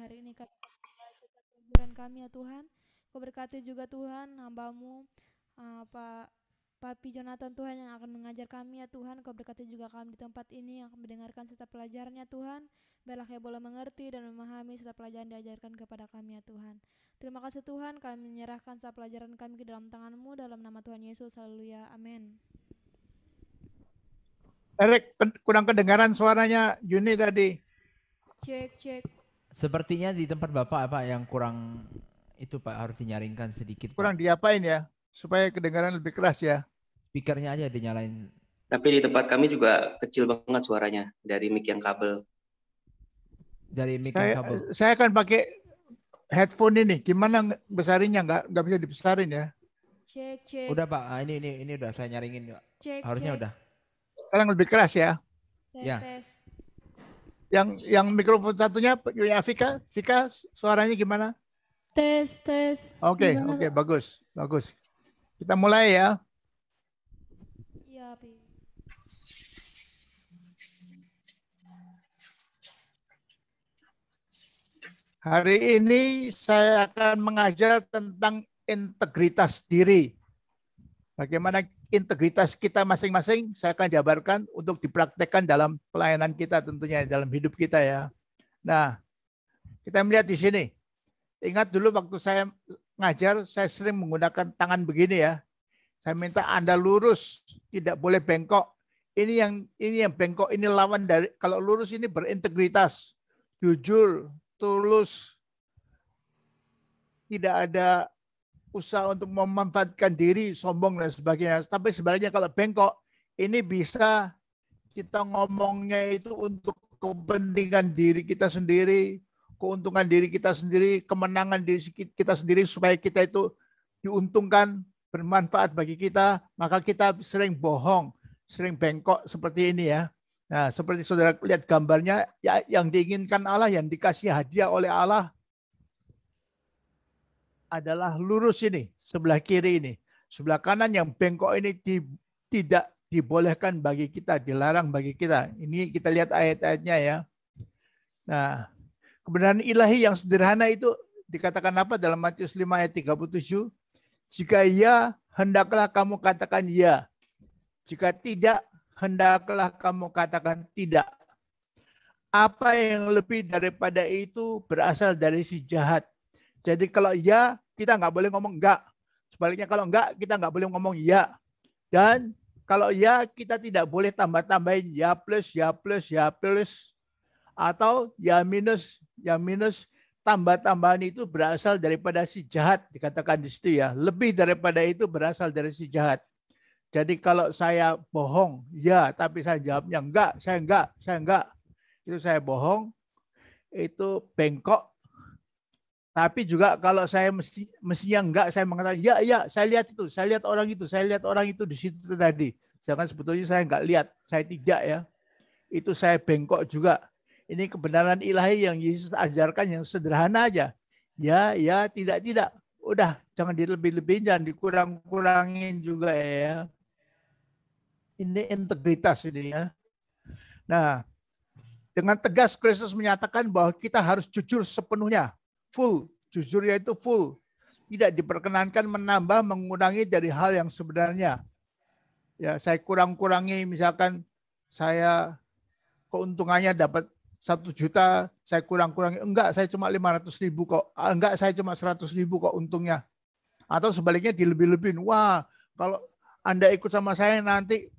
hari ini kami setiap kami ya Tuhan. Kau berkati juga Tuhan hambamu uh, Pak Papi Jonathan Tuhan yang akan mengajar kami ya Tuhan. Kau berkati juga kami di tempat ini yang akan mendengarkan setiap pelajarannya Tuhan. Biarlah kami boleh mengerti dan memahami setiap pelajaran diajarkan kepada kami ya Tuhan. Terima kasih Tuhan kami menyerahkan serta pelajaran kami ke dalam tanganmu dalam nama Tuhan Yesus. Haleluya. Amin. Erik, kurang kedengaran suaranya Yuni tadi. Cek, cek. Sepertinya di tempat Bapak apa yang kurang itu Pak harus dinyaringkan sedikit. Pak. Kurang diapain ya? Supaya kedengaran lebih keras ya. Speakernya aja dinyalain. Tapi di tempat kami juga kecil banget suaranya dari mic yang kabel. Dari mic yang kabel. Saya akan pakai headphone ini. Gimana besarinya? Nggak nggak bisa dibesarin ya? Cek cek. Udah Pak, ah, ini ini ini udah saya nyaringin Pak. Cek, Harusnya udah. Sekarang lebih keras ya? ya. Tes, ya yang yang mikrofon satunya ya Vika Vika suaranya gimana tes tes oke okay, oke okay, bagus bagus kita mulai ya iya Hari ini saya akan mengajar tentang integritas diri. Bagaimana integritas kita masing-masing saya akan jabarkan untuk dipraktekkan dalam pelayanan kita tentunya dalam hidup kita ya. Nah, kita melihat di sini. Ingat dulu waktu saya ngajar saya sering menggunakan tangan begini ya. Saya minta Anda lurus, tidak boleh bengkok. Ini yang ini yang bengkok ini lawan dari kalau lurus ini berintegritas, jujur, tulus. Tidak ada usaha untuk memanfaatkan diri, sombong dan sebagainya. Tapi sebaliknya kalau bengkok, ini bisa kita ngomongnya itu untuk kepentingan diri kita sendiri, keuntungan diri kita sendiri, kemenangan diri kita sendiri supaya kita itu diuntungkan, bermanfaat bagi kita, maka kita sering bohong, sering bengkok seperti ini ya. Nah, seperti saudara lihat gambarnya, ya, yang diinginkan Allah, yang dikasih hadiah oleh Allah, adalah lurus ini, sebelah kiri ini. Sebelah kanan yang bengkok ini di, tidak dibolehkan bagi kita, dilarang bagi kita. Ini kita lihat ayat-ayatnya ya. Nah, kebenaran ilahi yang sederhana itu dikatakan apa dalam Matius 5 ayat 37? Jika ya, hendaklah kamu katakan ya. Jika tidak, hendaklah kamu katakan tidak. Apa yang lebih daripada itu berasal dari si jahat jadi kalau iya, kita nggak boleh ngomong enggak. Sebaliknya kalau enggak, kita nggak boleh ngomong iya. Dan kalau iya, kita tidak boleh tambah-tambahin ya plus, ya plus, ya plus. Atau ya minus, ya minus. Tambah-tambahan itu berasal daripada si jahat, dikatakan di situ ya. Lebih daripada itu berasal dari si jahat. Jadi kalau saya bohong, ya, tapi saya jawabnya enggak, saya enggak, saya enggak. Itu saya bohong, itu bengkok tapi juga kalau saya mesti, mestinya enggak, saya mengatakan, ya, ya, saya lihat itu, saya lihat orang itu, saya lihat orang itu di situ tadi. Sedangkan sebetulnya saya enggak lihat, saya tidak ya. Itu saya bengkok juga. Ini kebenaran ilahi yang Yesus ajarkan yang sederhana aja. Ya, ya, tidak, tidak. Udah, jangan dilebih-lebihin, jangan dikurang-kurangin juga ya. Ini integritas ini ya. Nah, dengan tegas Kristus menyatakan bahwa kita harus jujur sepenuhnya full. Jujur yaitu full. Tidak diperkenankan menambah, mengurangi dari hal yang sebenarnya. Ya, saya kurang-kurangi misalkan saya keuntungannya dapat satu juta, saya kurang-kurangi. Enggak, saya cuma 500 ribu kok. Ah, enggak, saya cuma 100 ribu kok untungnya. Atau sebaliknya dilebih-lebihin. Wah, kalau Anda ikut sama saya nanti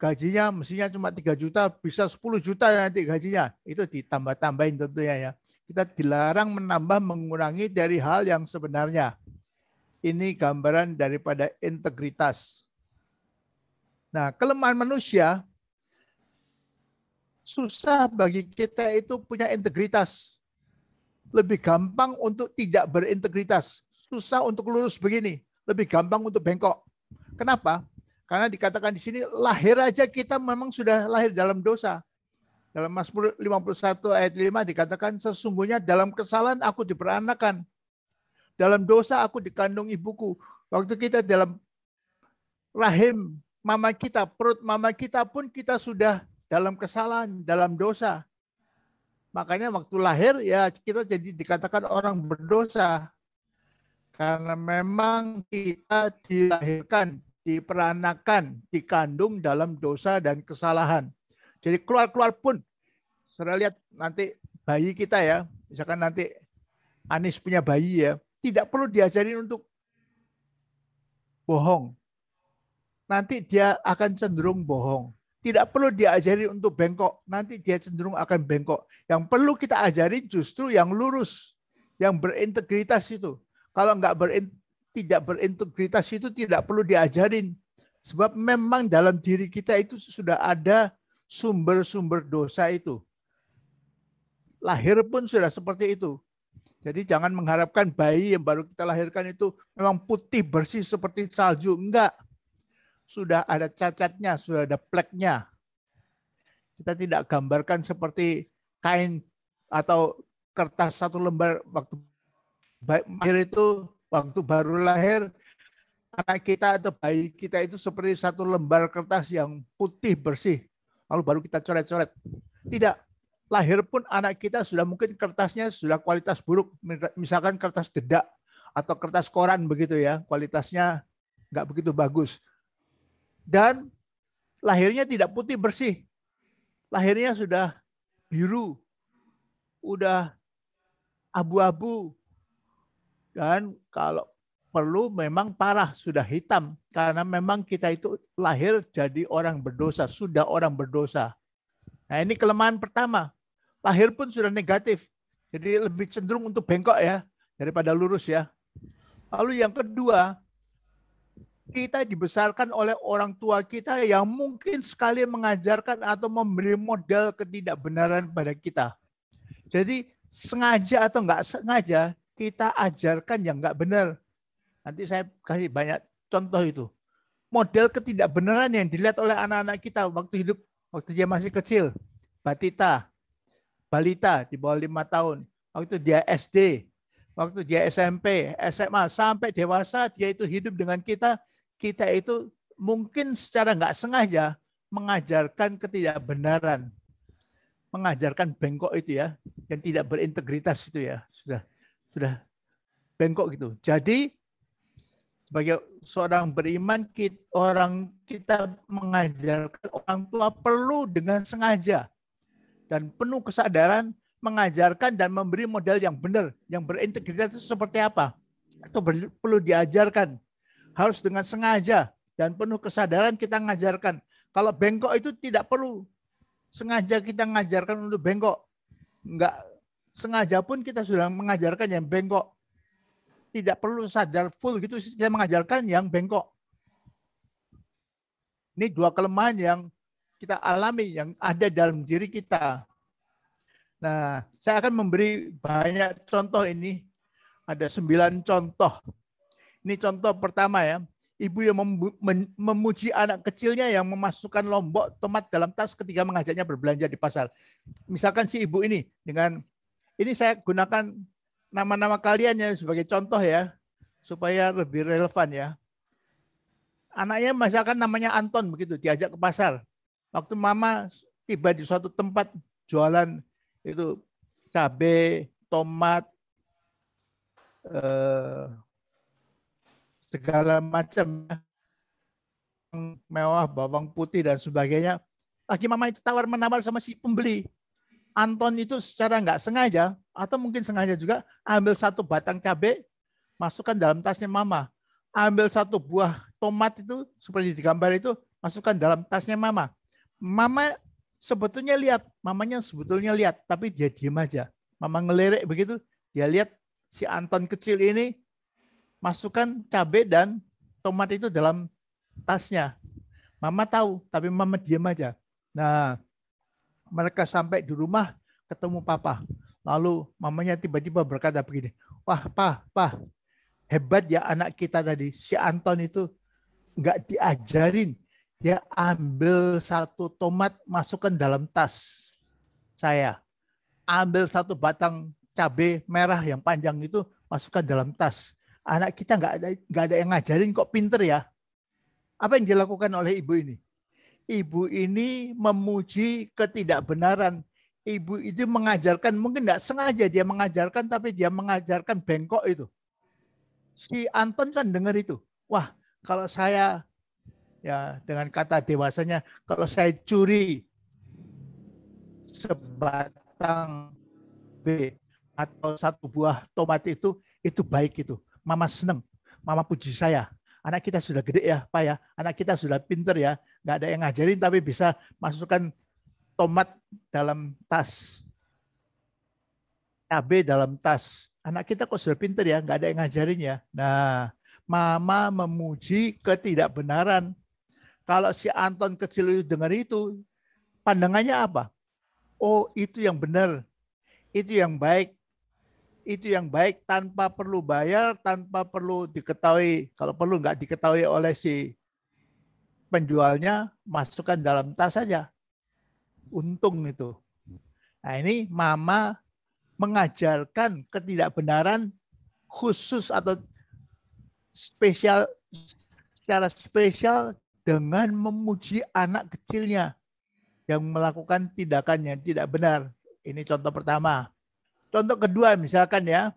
gajinya mestinya cuma 3 juta, bisa 10 juta nanti gajinya. Itu ditambah-tambahin tentunya ya. Kita dilarang menambah mengurangi dari hal yang sebenarnya. Ini gambaran daripada integritas. Nah, kelemahan manusia susah bagi kita itu punya integritas. Lebih gampang untuk tidak berintegritas. Susah untuk lurus begini. Lebih gampang untuk bengkok. Kenapa? Karena dikatakan di sini lahir aja kita memang sudah lahir dalam dosa dalam Mazmur 51 ayat 5 dikatakan, sesungguhnya dalam kesalahan aku diperanakan. Dalam dosa aku dikandung ibuku. Waktu kita dalam rahim mama kita, perut mama kita pun kita sudah dalam kesalahan, dalam dosa. Makanya waktu lahir ya kita jadi dikatakan orang berdosa. Karena memang kita dilahirkan, diperanakan, dikandung dalam dosa dan kesalahan. Jadi keluar-keluar pun, saudara lihat nanti bayi kita ya, misalkan nanti Anies punya bayi ya, tidak perlu diajarin untuk bohong. Nanti dia akan cenderung bohong. Tidak perlu diajari untuk bengkok, nanti dia cenderung akan bengkok. Yang perlu kita ajari justru yang lurus, yang berintegritas itu. Kalau nggak berin, tidak berintegritas itu tidak perlu diajarin. Sebab memang dalam diri kita itu sudah ada sumber-sumber dosa itu. Lahir pun sudah seperti itu. Jadi jangan mengharapkan bayi yang baru kita lahirkan itu memang putih bersih seperti salju. Enggak. Sudah ada cacatnya, sudah ada pleknya. Kita tidak gambarkan seperti kain atau kertas satu lembar waktu lahir itu, waktu baru lahir, anak kita atau bayi kita itu seperti satu lembar kertas yang putih bersih lalu baru kita coret-coret. Tidak. Lahir pun anak kita sudah mungkin kertasnya sudah kualitas buruk. Misalkan kertas dedak atau kertas koran begitu ya. Kualitasnya nggak begitu bagus. Dan lahirnya tidak putih bersih. Lahirnya sudah biru. Udah abu-abu. Dan kalau perlu memang parah sudah hitam karena memang kita itu lahir jadi orang berdosa, sudah orang berdosa. Nah, ini kelemahan pertama. Lahir pun sudah negatif. Jadi lebih cenderung untuk bengkok ya daripada lurus ya. Lalu yang kedua, kita dibesarkan oleh orang tua kita yang mungkin sekali mengajarkan atau memberi modal ketidakbenaran pada kita. Jadi sengaja atau nggak sengaja kita ajarkan yang nggak benar. Nanti saya kasih banyak contoh itu. Model ketidakbenaran yang dilihat oleh anak-anak kita waktu hidup, waktu dia masih kecil. Batita, balita di bawah lima tahun. Waktu dia SD, waktu dia SMP, SMA, sampai dewasa dia itu hidup dengan kita. Kita itu mungkin secara nggak sengaja mengajarkan ketidakbenaran. Mengajarkan bengkok itu ya, yang tidak berintegritas itu ya. Sudah sudah bengkok gitu. Jadi sebagai seorang beriman kita, orang kita mengajarkan orang tua perlu dengan sengaja dan penuh kesadaran mengajarkan dan memberi modal yang benar, yang berintegritas itu seperti apa? Itu perlu diajarkan. Harus dengan sengaja dan penuh kesadaran kita mengajarkan Kalau bengkok itu tidak perlu sengaja kita mengajarkan untuk bengkok. nggak sengaja pun kita sudah mengajarkan yang bengkok tidak perlu sadar full gitu saya mengajarkan yang bengkok. Ini dua kelemahan yang kita alami yang ada dalam diri kita. Nah, saya akan memberi banyak contoh ini. Ada sembilan contoh. Ini contoh pertama ya. Ibu yang memuji anak kecilnya yang memasukkan lombok tomat dalam tas ketika mengajaknya berbelanja di pasar. Misalkan si ibu ini dengan ini saya gunakan nama-nama kalian ya sebagai contoh ya supaya lebih relevan ya. Anaknya misalkan namanya Anton begitu diajak ke pasar. Waktu mama tiba di suatu tempat jualan itu cabe, tomat, eh, segala macam ya. mewah, bawang putih dan sebagainya. Lagi mama itu tawar menawar sama si pembeli. Anton itu secara nggak sengaja atau mungkin sengaja juga ambil satu batang cabai masukkan dalam tasnya mama. Ambil satu buah tomat itu seperti di gambar itu masukkan dalam tasnya mama. Mama sebetulnya lihat, mamanya sebetulnya lihat, tapi dia diam aja. Mama ngelirik begitu, dia lihat si Anton kecil ini masukkan cabai dan tomat itu dalam tasnya. Mama tahu, tapi mama diam aja. Nah, mereka sampai di rumah ketemu papa. Lalu mamanya tiba-tiba berkata begini, wah pa, pa, hebat ya anak kita tadi. Si Anton itu nggak diajarin. Dia ambil satu tomat masukkan dalam tas saya. Ambil satu batang cabai merah yang panjang itu masukkan dalam tas. Anak kita nggak ada nggak ada yang ngajarin kok pinter ya. Apa yang dilakukan oleh ibu ini? ibu ini memuji ketidakbenaran. Ibu itu mengajarkan, mungkin tidak sengaja dia mengajarkan, tapi dia mengajarkan bengkok itu. Si Anton kan dengar itu. Wah, kalau saya, ya dengan kata dewasanya, kalau saya curi sebatang B atau satu buah tomat itu, itu baik itu. Mama seneng, mama puji saya anak kita sudah gede ya Pak ya, anak kita sudah pinter ya, nggak ada yang ngajarin tapi bisa masukkan tomat dalam tas, cabe dalam tas. Anak kita kok sudah pinter ya, nggak ada yang ngajarin ya. Nah, mama memuji ketidakbenaran. Kalau si Anton kecil itu dengar itu, pandangannya apa? Oh, itu yang benar. Itu yang baik itu yang baik tanpa perlu bayar, tanpa perlu diketahui. Kalau perlu nggak diketahui oleh si penjualnya, masukkan dalam tas saja. Untung itu. Nah ini mama mengajarkan ketidakbenaran khusus atau spesial secara spesial dengan memuji anak kecilnya yang melakukan tindakan yang tidak benar. Ini contoh pertama. Contoh kedua misalkan ya,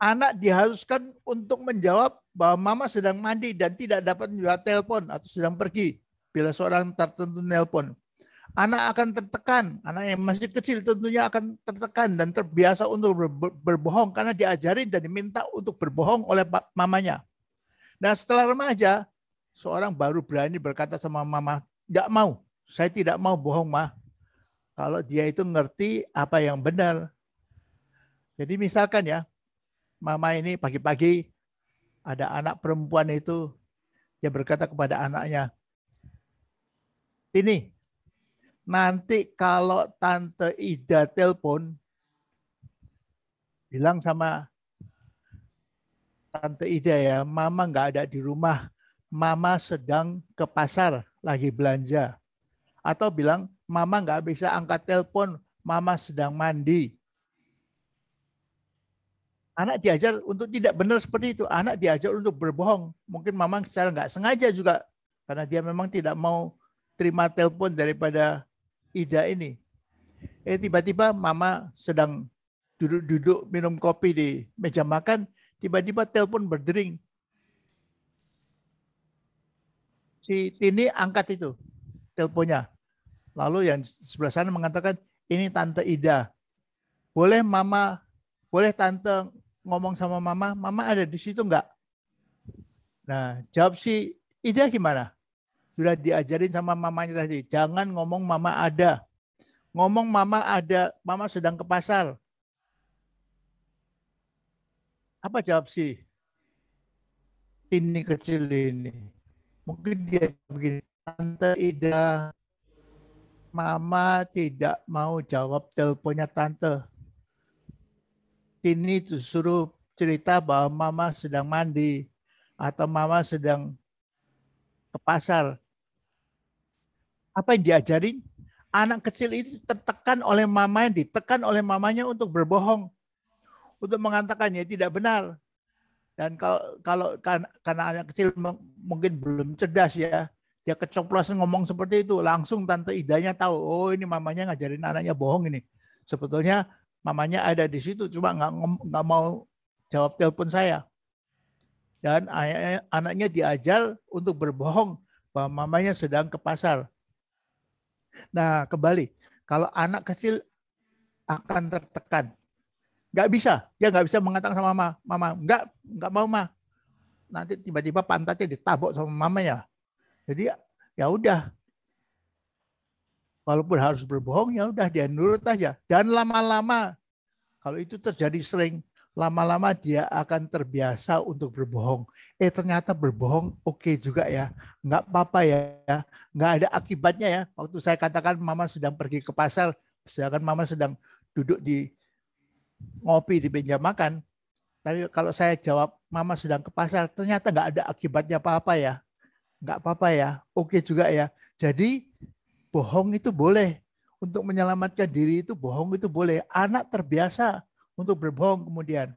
anak diharuskan untuk menjawab bahwa mama sedang mandi dan tidak dapat menjawab telepon atau sedang pergi bila seorang tertentu telepon. Anak akan tertekan, anak yang masih kecil tentunya akan tertekan dan terbiasa untuk berbohong karena diajari dan diminta untuk berbohong oleh mamanya. Nah setelah remaja, seorang baru berani berkata sama mama, tidak mau, saya tidak mau bohong mah. Kalau dia itu ngerti apa yang benar, jadi misalkan ya, mama ini pagi-pagi ada anak perempuan itu, dia berkata kepada anaknya, ini nanti kalau Tante Ida telpon bilang sama Tante Ida ya, mama nggak ada di rumah, mama sedang ke pasar lagi belanja. Atau bilang, mama nggak bisa angkat telpon, mama sedang mandi. Anak diajar untuk tidak benar seperti itu. Anak diajar untuk berbohong. Mungkin mamang secara nggak sengaja juga. Karena dia memang tidak mau terima telepon daripada Ida ini. Eh tiba-tiba mama sedang duduk-duduk minum kopi di meja makan. Tiba-tiba telepon berdering. Si Tini angkat itu teleponnya. Lalu yang sebelah sana mengatakan, ini Tante Ida. Boleh mama boleh tante ngomong sama mama, mama ada di situ enggak? Nah, jawab si Ida gimana? Sudah diajarin sama mamanya tadi, jangan ngomong mama ada. Ngomong mama ada, mama sedang ke pasar. Apa jawab si? Ini kecil ini. Mungkin dia begini, Tante Ida, Mama tidak mau jawab teleponnya Tante kini disuruh cerita bahwa mama sedang mandi atau mama sedang ke pasar. Apa yang diajarin? Anak kecil itu tertekan oleh mamanya, ditekan oleh mamanya untuk berbohong. Untuk mengatakannya tidak benar. Dan kalau kalau kan, karena anak kecil mungkin belum cerdas ya, dia kecoplosan ngomong seperti itu, langsung tante idanya tahu, oh ini mamanya ngajarin anaknya bohong ini. Sebetulnya mamanya ada di situ cuma nggak nggak mau jawab telepon saya dan anaknya diajar untuk berbohong bahwa mamanya sedang ke pasar. Nah kembali kalau anak kecil akan tertekan, nggak bisa dia nggak bisa mengatakan sama mama, mama nggak nggak mau ma, nanti tiba-tiba pantatnya ditabok sama mamanya. Jadi ya udah walaupun harus berbohong ya udah dia nurut aja dan lama-lama kalau itu terjadi sering lama-lama dia akan terbiasa untuk berbohong. Eh ternyata berbohong oke okay juga ya. Nggak apa-apa ya, ya. Nggak ada akibatnya ya. Waktu saya katakan mama sedang pergi ke pasar, sedangkan mama sedang duduk di ngopi di meja makan. Tapi kalau saya jawab mama sedang ke pasar, ternyata nggak ada akibatnya apa-apa ya. Nggak apa-apa ya. Oke okay juga ya. Jadi bohong itu boleh. Untuk menyelamatkan diri itu bohong itu boleh. Anak terbiasa untuk berbohong kemudian.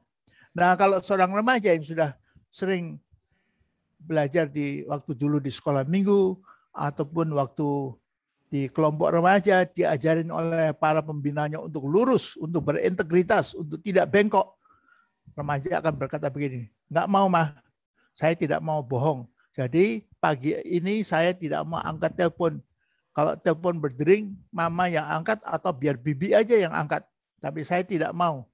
Nah kalau seorang remaja yang sudah sering belajar di waktu dulu di sekolah minggu ataupun waktu di kelompok remaja diajarin oleh para pembinanya untuk lurus, untuk berintegritas, untuk tidak bengkok. Remaja akan berkata begini, nggak mau mah, saya tidak mau bohong. Jadi pagi ini saya tidak mau angkat telepon, kalau telepon berdering, mama yang angkat atau biar bibi aja yang angkat. Tapi saya tidak mau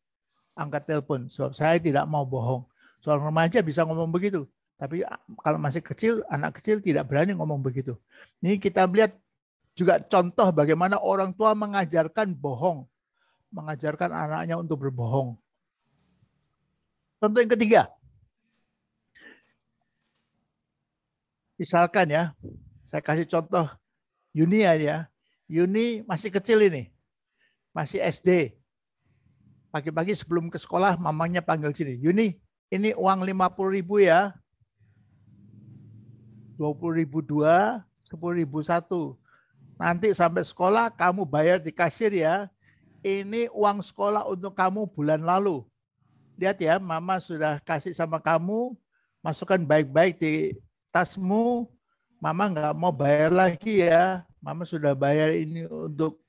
angkat telepon. Sebab saya tidak mau bohong. Seorang remaja bisa ngomong begitu. Tapi kalau masih kecil, anak kecil tidak berani ngomong begitu. Ini kita lihat juga contoh bagaimana orang tua mengajarkan bohong. Mengajarkan anaknya untuk berbohong. Contoh yang ketiga. Misalkan ya, saya kasih contoh Yuni aja. Yuni ya. masih kecil ini. Masih SD. Pagi-pagi sebelum ke sekolah mamanya panggil sini. Yuni, ini uang 50 ribu ya. 20 ribu 2, 10 ribu 1. Nanti sampai sekolah kamu bayar di kasir ya. Ini uang sekolah untuk kamu bulan lalu. Lihat ya, mama sudah kasih sama kamu. Masukkan baik-baik di tasmu. Mama nggak mau bayar lagi ya. Mama sudah bayar ini untuk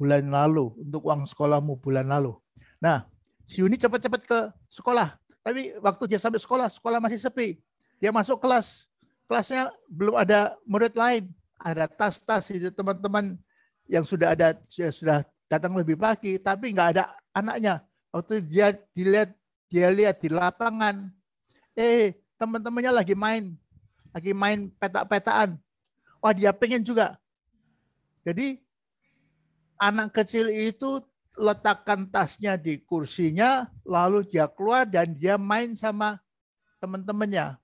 bulan lalu, untuk uang sekolahmu bulan lalu. Nah, si Yuni cepat-cepat ke sekolah. Tapi waktu dia sampai sekolah, sekolah masih sepi. Dia masuk kelas. Kelasnya belum ada murid lain. Ada tas-tas itu teman-teman yang sudah ada sudah datang lebih pagi, tapi nggak ada anaknya. Waktu dia dilihat dia lihat di lapangan, eh teman-temannya lagi main, lagi main petak-petaan wah dia pengen juga. Jadi anak kecil itu letakkan tasnya di kursinya, lalu dia keluar dan dia main sama teman-temannya.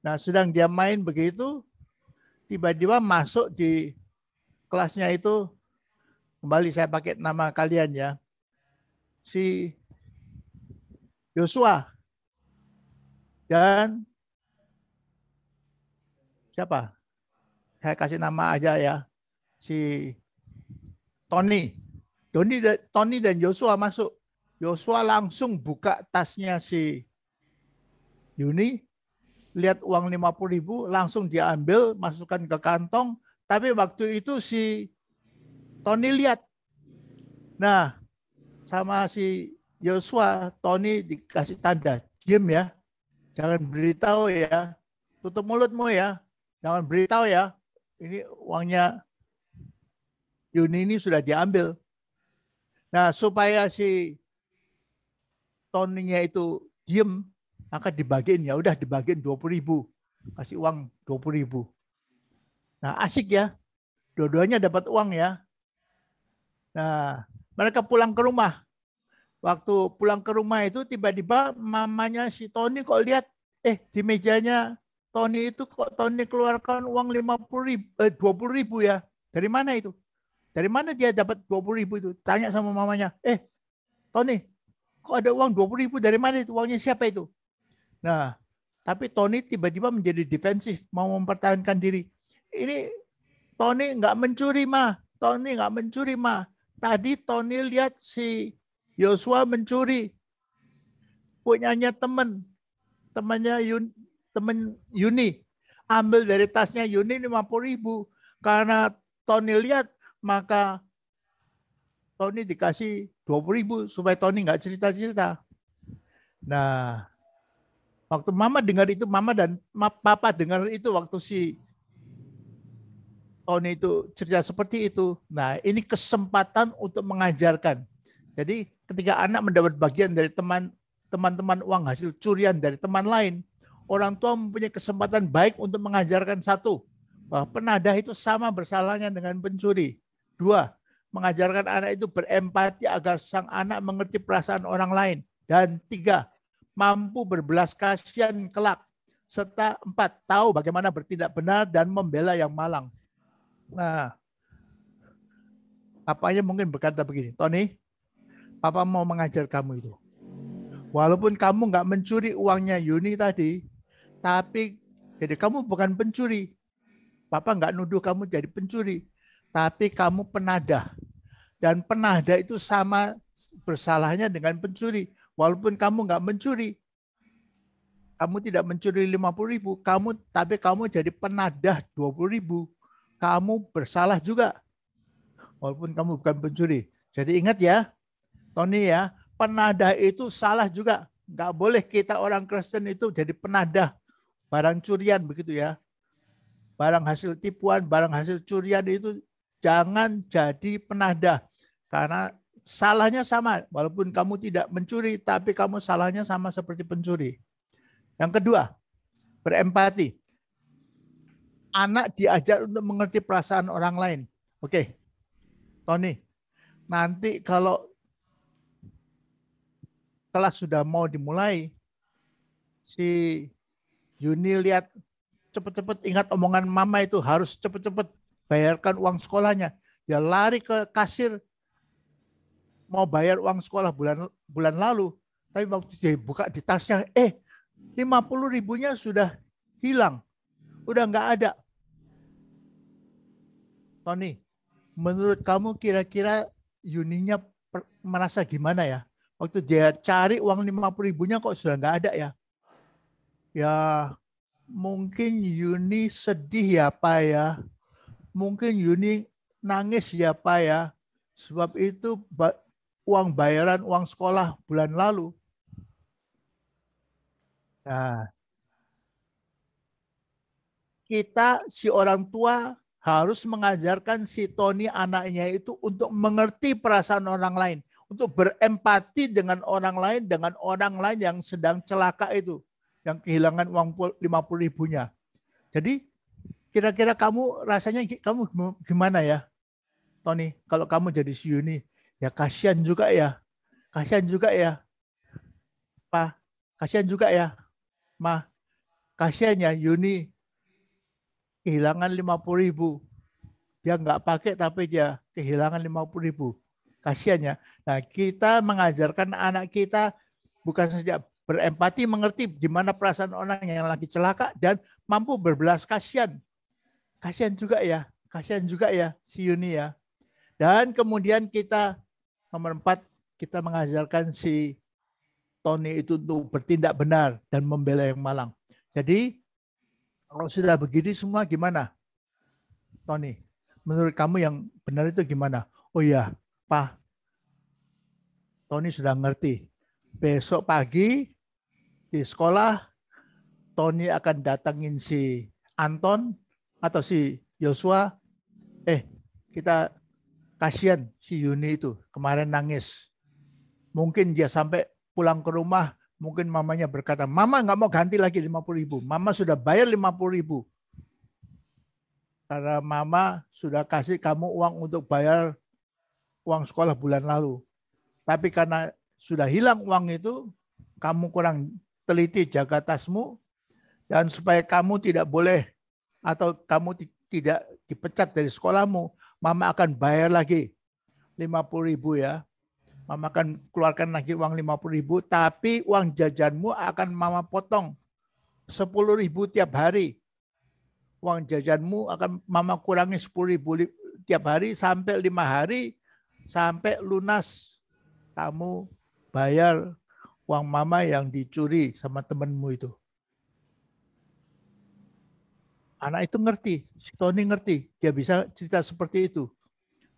Nah, sedang dia main begitu, tiba-tiba masuk di kelasnya itu, kembali saya pakai nama kalian ya, si Yosua dan siapa? saya kasih nama aja ya si Tony. Doni, Tony dan Joshua masuk. Joshua langsung buka tasnya si Yuni, lihat uang 50 ribu, langsung diambil, masukkan ke kantong. Tapi waktu itu si Tony lihat. Nah, sama si Joshua, Tony dikasih tanda, diam ya. Jangan beritahu ya. Tutup mulutmu ya. Jangan beritahu ya ini uangnya Yuni ini sudah diambil. Nah supaya si Toninya itu diem, maka dibagiin ya udah dibagiin dua ribu, kasih uang dua ribu. Nah asik ya, dua-duanya dapat uang ya. Nah mereka pulang ke rumah. Waktu pulang ke rumah itu tiba-tiba mamanya si Tony kok lihat, eh di mejanya Tony itu kok Tony keluarkan uang 50 ribu, eh, 20 ribu ya. Dari mana itu? Dari mana dia dapat 20 ribu itu? Tanya sama mamanya, eh Tony, kok ada uang 20 ribu dari mana itu? Uangnya siapa itu? Nah, tapi Tony tiba-tiba menjadi defensif, mau mempertahankan diri. Ini Tony nggak mencuri mah, Tony nggak mencuri mah. Tadi Tony lihat si Yosua mencuri, punyanya teman, temannya Yun, temen Yuni. Ambil dari tasnya Yuni 50 ribu. Karena Tony lihat, maka Tony dikasih 20 ribu supaya Tony nggak cerita-cerita. Nah, waktu mama dengar itu, mama dan papa dengar itu waktu si Tony itu cerita seperti itu. Nah, ini kesempatan untuk mengajarkan. Jadi ketika anak mendapat bagian dari teman teman-teman uang hasil curian dari teman lain, orang tua mempunyai kesempatan baik untuk mengajarkan satu, bahwa penadah itu sama bersalahnya dengan pencuri. Dua, mengajarkan anak itu berempati agar sang anak mengerti perasaan orang lain. Dan tiga, mampu berbelas kasihan kelak. Serta empat, tahu bagaimana bertindak benar dan membela yang malang. Nah, papanya mungkin berkata begini, Tony, papa mau mengajar kamu itu. Walaupun kamu nggak mencuri uangnya Yuni tadi, tapi jadi kamu bukan pencuri. Papa nggak nuduh kamu jadi pencuri. Tapi kamu penadah. Dan penadah itu sama bersalahnya dengan pencuri. Walaupun kamu nggak mencuri. Kamu tidak mencuri 50 ribu. Kamu, tapi kamu jadi penadah 20 ribu. Kamu bersalah juga. Walaupun kamu bukan pencuri. Jadi ingat ya, Tony ya, penadah itu salah juga. Nggak boleh kita orang Kristen itu jadi penadah barang curian begitu ya. Barang hasil tipuan, barang hasil curian itu jangan jadi penadah. Karena salahnya sama, walaupun kamu tidak mencuri, tapi kamu salahnya sama seperti pencuri. Yang kedua, berempati. Anak diajak untuk mengerti perasaan orang lain. Oke, Tony, nanti kalau kelas sudah mau dimulai, si Yuni lihat cepet-cepet ingat omongan mama itu harus cepet-cepet bayarkan uang sekolahnya. Dia lari ke kasir mau bayar uang sekolah bulan bulan lalu. Tapi waktu dia buka di tasnya, eh 50 ribunya sudah hilang. Udah nggak ada. Tony, menurut kamu kira-kira Yuninya merasa gimana ya? Waktu dia cari uang 50 ribunya kok sudah nggak ada ya? ya mungkin Yuni sedih ya Pak ya. Mungkin Yuni nangis ya Pak ya. Sebab itu uang bayaran uang sekolah bulan lalu. Nah, kita si orang tua harus mengajarkan si Tony anaknya itu untuk mengerti perasaan orang lain, untuk berempati dengan orang lain, dengan orang lain yang sedang celaka itu yang kehilangan uang 50 ribunya. Jadi kira-kira kamu rasanya kamu gimana ya, Tony? Kalau kamu jadi si e Yuni, ya kasihan juga ya, kasihan juga ya, Pak, kasihan juga ya, Ma, kasihan ya Yuni kehilangan 50 ribu. Dia nggak pakai tapi dia kehilangan 50 ribu. Kasihan ya. Nah kita mengajarkan anak kita bukan sejak berempati mengerti gimana perasaan orang yang lagi celaka dan mampu berbelas kasihan. Kasihan juga ya, kasihan juga ya si Yuni ya. Dan kemudian kita nomor empat kita mengajarkan si Tony itu untuk bertindak benar dan membela yang malang. Jadi kalau sudah begini semua gimana? Tony, menurut kamu yang benar itu gimana? Oh iya, Pak. Tony sudah ngerti. Besok pagi di sekolah Tony akan datangin si Anton atau si Yosua eh kita kasihan si Yuni itu kemarin nangis mungkin dia sampai pulang ke rumah mungkin mamanya berkata mama nggak mau ganti lagi 50 ribu mama sudah bayar 50 ribu karena mama sudah kasih kamu uang untuk bayar uang sekolah bulan lalu. Tapi karena sudah hilang uang itu, kamu kurang teliti jaga tasmu dan supaya kamu tidak boleh atau kamu tidak dipecat dari sekolahmu, mama akan bayar lagi 50 ribu ya. Mama akan keluarkan lagi uang 50 ribu, tapi uang jajanmu akan mama potong 10 ribu tiap hari. Uang jajanmu akan mama kurangi 10 ribu tiap hari sampai lima hari, sampai lunas kamu bayar uang mama yang dicuri sama temenmu itu. Anak itu ngerti, si Tony ngerti, dia bisa cerita seperti itu.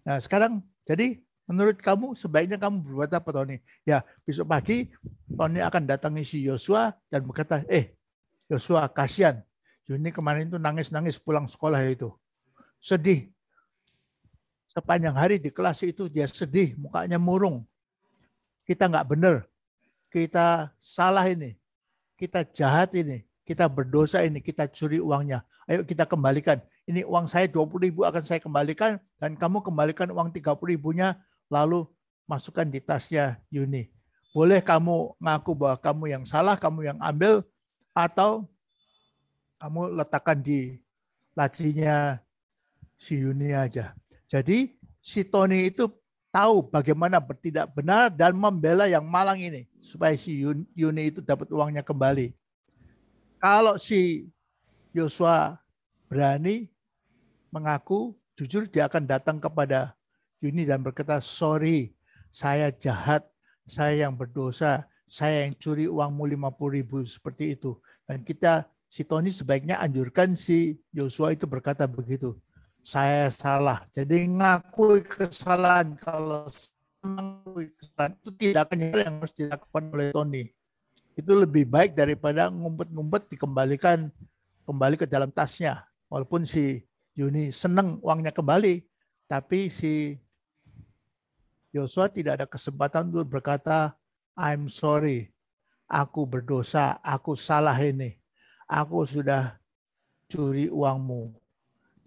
Nah sekarang, jadi menurut kamu sebaiknya kamu berbuat apa Tony? Ya besok pagi Tony akan datangi si Yosua dan berkata, eh Yosua kasihan, Juni kemarin itu nangis-nangis pulang sekolah itu. Sedih. Sepanjang hari di kelas itu dia sedih, mukanya murung. Kita nggak benar, kita salah ini, kita jahat ini, kita berdosa ini, kita curi uangnya. Ayo kita kembalikan. Ini uang saya 20 ribu akan saya kembalikan dan kamu kembalikan uang 30 ribunya lalu masukkan di tasnya Yuni. Boleh kamu ngaku bahwa kamu yang salah, kamu yang ambil atau kamu letakkan di lacinya si Yuni aja. Jadi si Tony itu tahu bagaimana bertindak benar dan membela yang malang ini supaya si Yuni itu dapat uangnya kembali. Kalau si Yosua berani mengaku jujur dia akan datang kepada Yuni dan berkata sorry saya jahat, saya yang berdosa, saya yang curi uangmu 50 ribu seperti itu. Dan kita si Tony sebaiknya anjurkan si Yosua itu berkata begitu saya salah. Jadi ngakui kesalahan kalau mengakui kesalahan itu tidak kenyal yang harus dilakukan oleh Tony. Itu lebih baik daripada ngumpet-ngumpet dikembalikan kembali ke dalam tasnya. Walaupun si Juni senang uangnya kembali, tapi si Yosua tidak ada kesempatan untuk berkata, I'm sorry, aku berdosa, aku salah ini, aku sudah curi uangmu.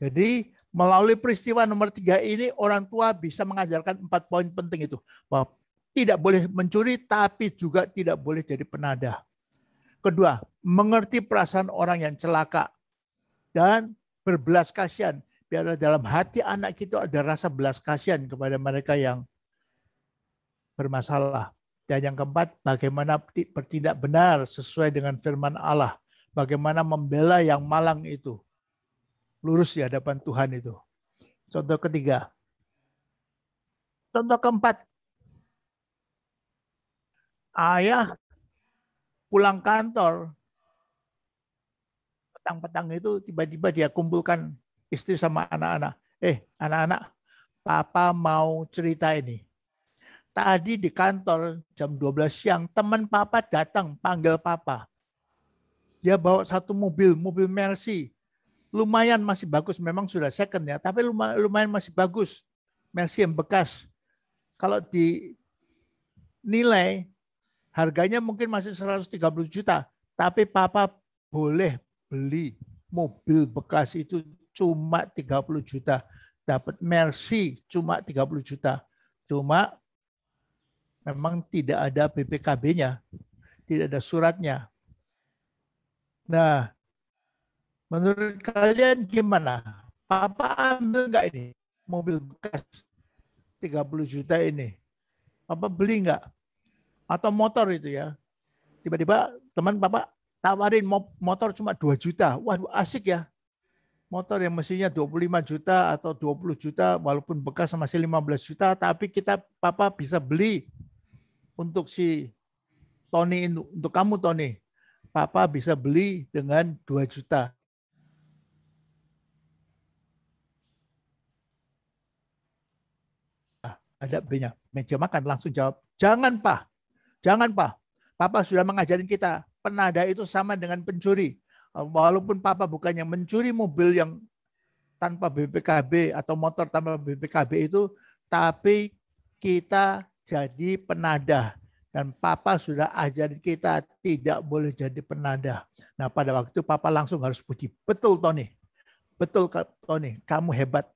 Jadi Melalui peristiwa nomor tiga ini orang tua bisa mengajarkan empat poin penting itu. Bahwa tidak boleh mencuri tapi juga tidak boleh jadi penadah. Kedua, mengerti perasaan orang yang celaka dan berbelas kasihan. Biar dalam hati anak kita ada rasa belas kasihan kepada mereka yang bermasalah. Dan yang keempat, bagaimana bertindak benar sesuai dengan firman Allah. Bagaimana membela yang malang itu lurus di hadapan Tuhan itu. Contoh ketiga. Contoh keempat. Ayah pulang kantor petang-petang itu tiba-tiba dia kumpulkan istri sama anak-anak. Eh, anak-anak, papa mau cerita ini. Tadi di kantor jam 12 siang, teman papa datang panggil papa. Dia bawa satu mobil, mobil Mercy lumayan masih bagus. Memang sudah second ya, tapi lumayan masih bagus. Mercy yang bekas. Kalau di nilai harganya mungkin masih 130 juta, tapi papa boleh beli mobil bekas itu cuma 30 juta. Dapat Mercy cuma 30 juta. Cuma memang tidak ada BPKB-nya, tidak ada suratnya. Nah, Menurut kalian gimana? Papa ambil nggak ini mobil bekas 30 juta ini? Papa beli nggak? Atau motor itu ya? Tiba-tiba teman Papa tawarin motor cuma 2 juta. Waduh asik ya. Motor yang mestinya 25 juta atau 20 juta walaupun bekas masih 15 juta tapi kita Papa bisa beli untuk si Tony untuk kamu Tony. Papa bisa beli dengan 2 juta. ada banyak Meja makan langsung jawab, jangan pak, jangan pak. Papa sudah mengajarin kita, penada itu sama dengan pencuri. Eh, walaupun papa bukan yang mencuri mobil yang tanpa BPKB atau motor tanpa BPKB itu, tapi kita jadi penada. Dan papa sudah ajarin kita tidak boleh jadi penada. Nah pada waktu itu papa langsung harus puji. Betul Tony. Betul Tony. Kamu hebat.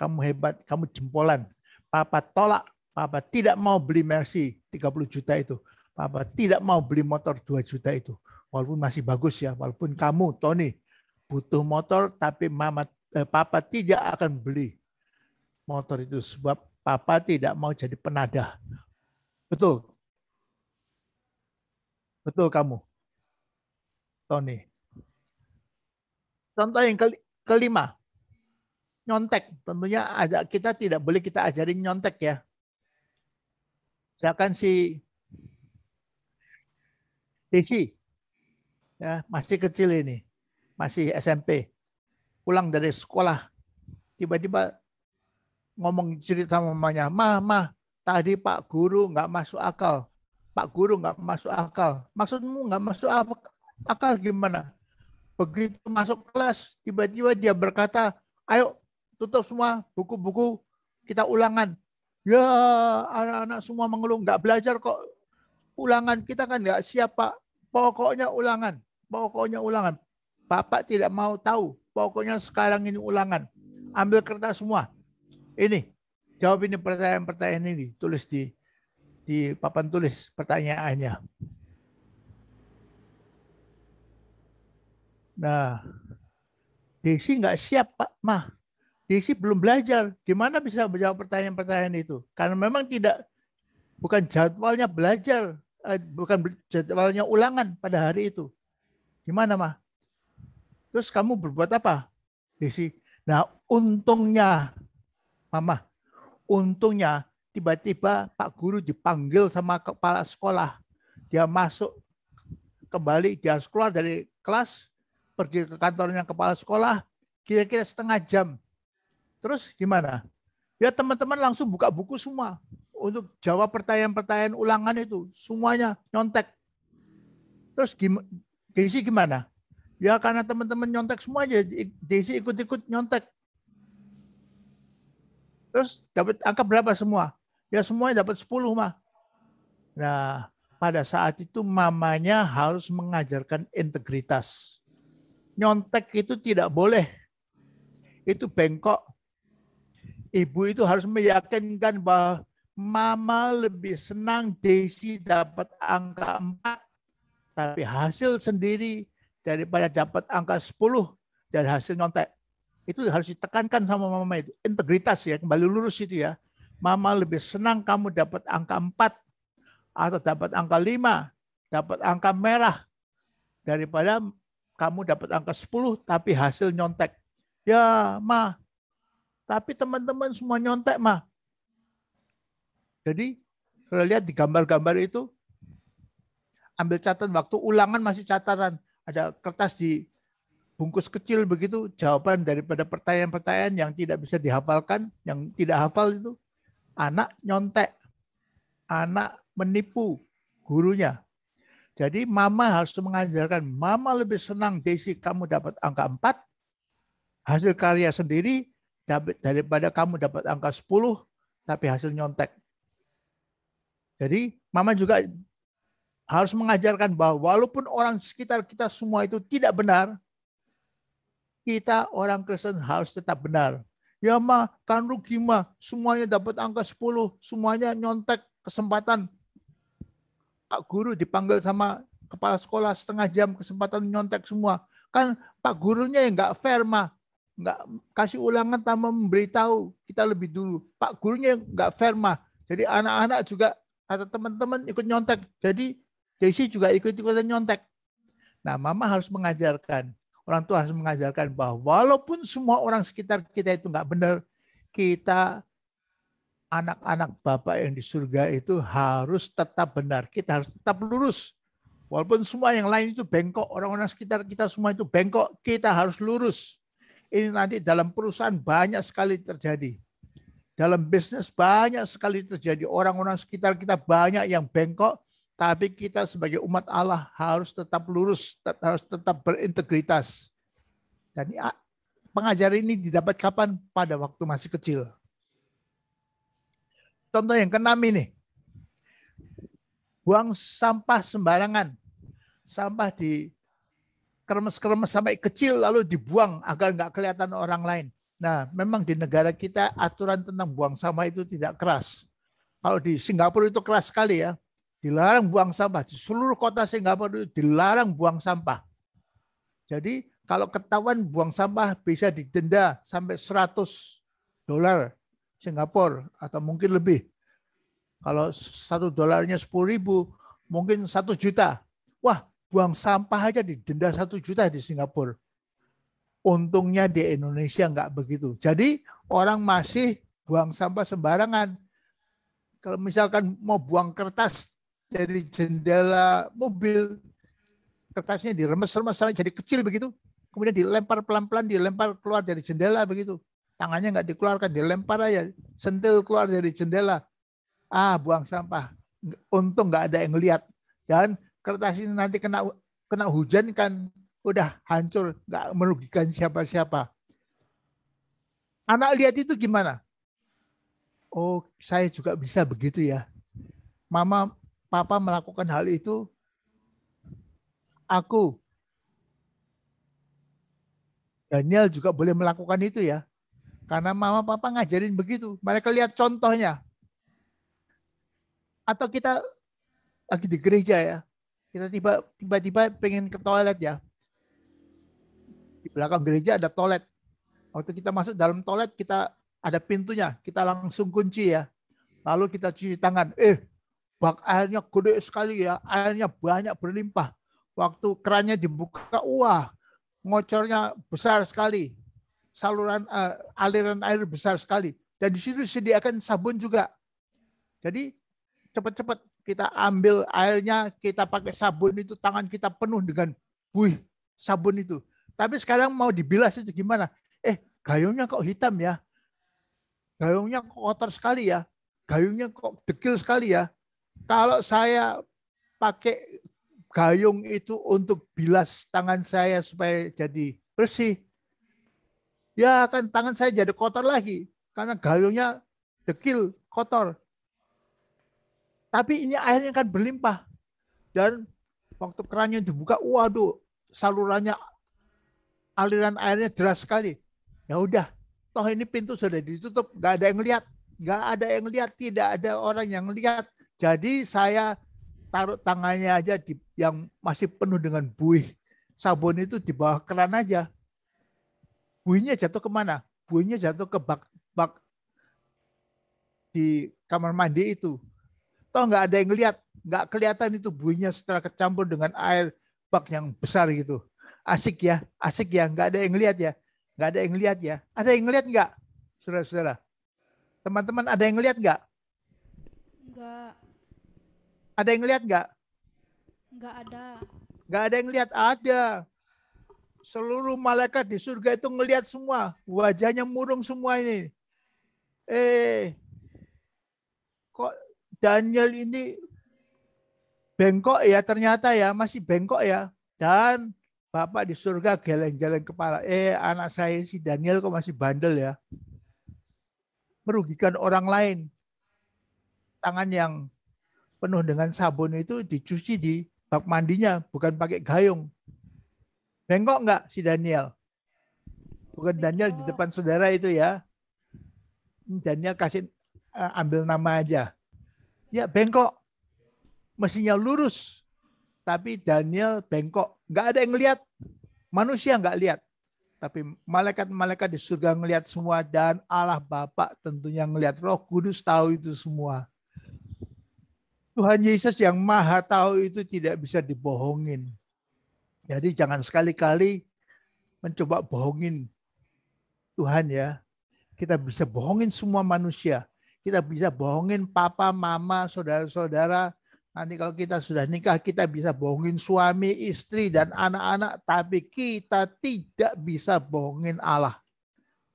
Kamu hebat. Kamu jempolan Papa tolak, Papa tidak mau beli Mercy 30 juta itu. Papa tidak mau beli motor 2 juta itu. Walaupun masih bagus ya, walaupun kamu Tony butuh motor tapi mama eh, papa tidak akan beli motor itu sebab papa tidak mau jadi penadah. Betul. Betul kamu. Tony. Contoh yang kelima nyontek. Tentunya ada, kita tidak boleh kita ajarin nyontek ya. Misalkan si Desi, ya, masih kecil ini, masih SMP, pulang dari sekolah, tiba-tiba ngomong cerita mamanya, mah, mah, tadi Pak Guru nggak masuk akal. Pak Guru nggak masuk akal. Maksudmu nggak masuk akal gimana? Begitu masuk kelas, tiba-tiba dia berkata, ayo tutup semua buku-buku kita ulangan. Ya, anak-anak semua mengeluh, nggak belajar kok ulangan. Kita kan nggak siap, Pak. Pokoknya ulangan. Pokoknya ulangan. Bapak tidak mau tahu. Pokoknya sekarang ini ulangan. Ambil kertas semua. Ini. Jawab ini pertanyaan-pertanyaan ini. Tulis di di papan tulis pertanyaannya. Nah, Desi nggak siap Pak Mah. Diksi belum belajar. Gimana bisa menjawab pertanyaan-pertanyaan itu? Karena memang tidak bukan jadwalnya belajar, eh, bukan jadwalnya ulangan pada hari itu. Gimana mah? Terus kamu berbuat apa? Diksi. Nah, untungnya Mama, untungnya tiba-tiba Pak Guru dipanggil sama kepala sekolah. Dia masuk kembali, dia keluar dari kelas, pergi ke kantornya kepala sekolah, kira-kira setengah jam Terus gimana? Ya teman-teman langsung buka buku semua untuk jawab pertanyaan-pertanyaan ulangan itu. Semuanya nyontek. Terus gim Daisy gimana? Ya karena teman-teman nyontek semua aja, Daisy ikut-ikut nyontek. Terus dapat angka berapa semua? Ya semuanya dapat 10 mah. Nah, pada saat itu mamanya harus mengajarkan integritas. Nyontek itu tidak boleh. Itu bengkok ibu itu harus meyakinkan bahwa mama lebih senang Desi dapat angka 4, tapi hasil sendiri daripada dapat angka 10 dan hasil nyontek. Itu harus ditekankan sama mama itu. Integritas ya, kembali lurus itu ya. Mama lebih senang kamu dapat angka 4 atau dapat angka 5, dapat angka merah daripada kamu dapat angka 10 tapi hasil nyontek. Ya, ma, tapi teman-teman semua nyontek mah. Jadi kalau lihat di gambar-gambar itu, ambil catatan waktu ulangan masih catatan. Ada kertas di bungkus kecil begitu jawaban daripada pertanyaan-pertanyaan yang tidak bisa dihafalkan, yang tidak hafal itu anak nyontek, anak menipu gurunya. Jadi mama harus mengajarkan, mama lebih senang Desi kamu dapat angka 4, hasil karya sendiri daripada kamu dapat angka 10 tapi hasil nyontek. Jadi mama juga harus mengajarkan bahwa walaupun orang sekitar kita semua itu tidak benar, kita orang Kristen harus tetap benar. Ya ma, kan rugi ma, semuanya dapat angka 10, semuanya nyontek kesempatan. Pak guru dipanggil sama kepala sekolah setengah jam kesempatan nyontek semua. Kan pak gurunya yang nggak fair ma, nggak kasih ulangan tanpa memberitahu kita lebih dulu. Pak gurunya nggak fair mah. Jadi anak-anak juga atau teman-teman ikut nyontek. Jadi desi juga ikut-ikutan nyontek. Nah, mama harus mengajarkan. Orang tua harus mengajarkan bahwa walaupun semua orang sekitar kita itu nggak benar, kita anak-anak Bapak yang di surga itu harus tetap benar. Kita harus tetap lurus. Walaupun semua yang lain itu bengkok, orang-orang sekitar kita semua itu bengkok, kita harus lurus. Ini nanti dalam perusahaan banyak sekali terjadi. Dalam bisnis banyak sekali terjadi. Orang-orang sekitar kita banyak yang bengkok, tapi kita sebagai umat Allah harus tetap lurus, harus tetap berintegritas. Dan ah, pengajaran ini didapat kapan? Pada waktu masih kecil. Contoh yang keenam ini. Buang sampah sembarangan. Sampah di kremes-kremes sampai kecil lalu dibuang agar nggak kelihatan orang lain. Nah, memang di negara kita aturan tentang buang sampah itu tidak keras. Kalau di Singapura itu keras sekali ya. Dilarang buang sampah. Di seluruh kota Singapura itu dilarang buang sampah. Jadi kalau ketahuan buang sampah bisa didenda sampai 100 dolar Singapura atau mungkin lebih. Kalau satu dolarnya 10 ribu, mungkin satu juta. Wah, buang sampah aja di denda satu juta di Singapura. Untungnya di Indonesia nggak begitu. Jadi orang masih buang sampah sembarangan. Kalau misalkan mau buang kertas dari jendela mobil, kertasnya diremes-remes sampai jadi kecil begitu. Kemudian dilempar pelan-pelan, dilempar keluar dari jendela begitu. Tangannya nggak dikeluarkan, dilempar aja. Sentil keluar dari jendela. Ah, buang sampah. Untung nggak ada yang ngelihat. Dan kertas ini nanti kena kena hujan kan udah hancur, nggak merugikan siapa-siapa. Anak lihat itu gimana? Oh, saya juga bisa begitu ya. Mama, papa melakukan hal itu, aku, Daniel juga boleh melakukan itu ya. Karena mama papa ngajarin begitu. Mereka lihat contohnya. Atau kita lagi di gereja ya kita tiba tiba-tiba pengen ke toilet ya di belakang gereja ada toilet waktu kita masuk dalam toilet kita ada pintunya kita langsung kunci ya lalu kita cuci tangan eh bak airnya gede sekali ya airnya banyak berlimpah waktu kerannya dibuka wah ngocornya besar sekali saluran uh, aliran air besar sekali dan di situ disediakan sabun juga jadi cepat-cepat kita ambil airnya, kita pakai sabun itu, tangan kita penuh dengan buih sabun itu. Tapi sekarang mau dibilas itu gimana? Eh, gayungnya kok hitam ya? Gayungnya kok kotor sekali ya? Gayungnya kok dekil sekali ya? Kalau saya pakai gayung itu untuk bilas tangan saya supaya jadi bersih, ya akan tangan saya jadi kotor lagi karena gayungnya dekil, kotor. Tapi ini airnya kan berlimpah. Dan waktu kerannya dibuka, waduh, salurannya aliran airnya deras sekali. Ya udah, toh ini pintu sudah ditutup, nggak ada yang lihat, nggak ada yang lihat, tidak ada orang yang lihat. Jadi saya taruh tangannya aja di, yang masih penuh dengan buih sabun itu di bawah keran aja. Buihnya jatuh kemana? Buihnya jatuh ke bak bak di kamar mandi itu. Toh nggak ada yang lihat, nggak kelihatan itu buihnya setelah kecampur dengan air bak yang besar gitu. Asik ya, asik ya, nggak ada yang lihat ya, nggak ada yang lihat ya. Ada yang lihat nggak, saudara-saudara? Teman-teman ada yang lihat nggak? Nggak. Ada yang lihat nggak? Nggak ada. Nggak ada yang lihat, ada. Seluruh malaikat di surga itu ngelihat semua, wajahnya murung semua ini. Eh, kok Daniel ini bengkok ya ternyata ya masih bengkok ya dan bapak di surga geleng-geleng kepala eh anak saya si Daniel kok masih bandel ya merugikan orang lain tangan yang penuh dengan sabun itu dicuci di bak mandinya bukan pakai gayung bengkok nggak si Daniel bukan Daniel di depan saudara itu ya Daniel kasih eh, ambil nama aja ya bengkok. Mestinya lurus. Tapi Daniel bengkok. Nggak ada yang lihat Manusia nggak lihat. Tapi malaikat-malaikat di surga ngelihat semua. Dan Allah Bapa tentunya ngelihat. Roh Kudus tahu itu semua. Tuhan Yesus yang maha tahu itu tidak bisa dibohongin. Jadi jangan sekali-kali mencoba bohongin Tuhan ya. Kita bisa bohongin semua manusia. Kita bisa bohongin papa, mama, saudara-saudara. Nanti kalau kita sudah nikah, kita bisa bohongin suami, istri, dan anak-anak. Tapi kita tidak bisa bohongin Allah.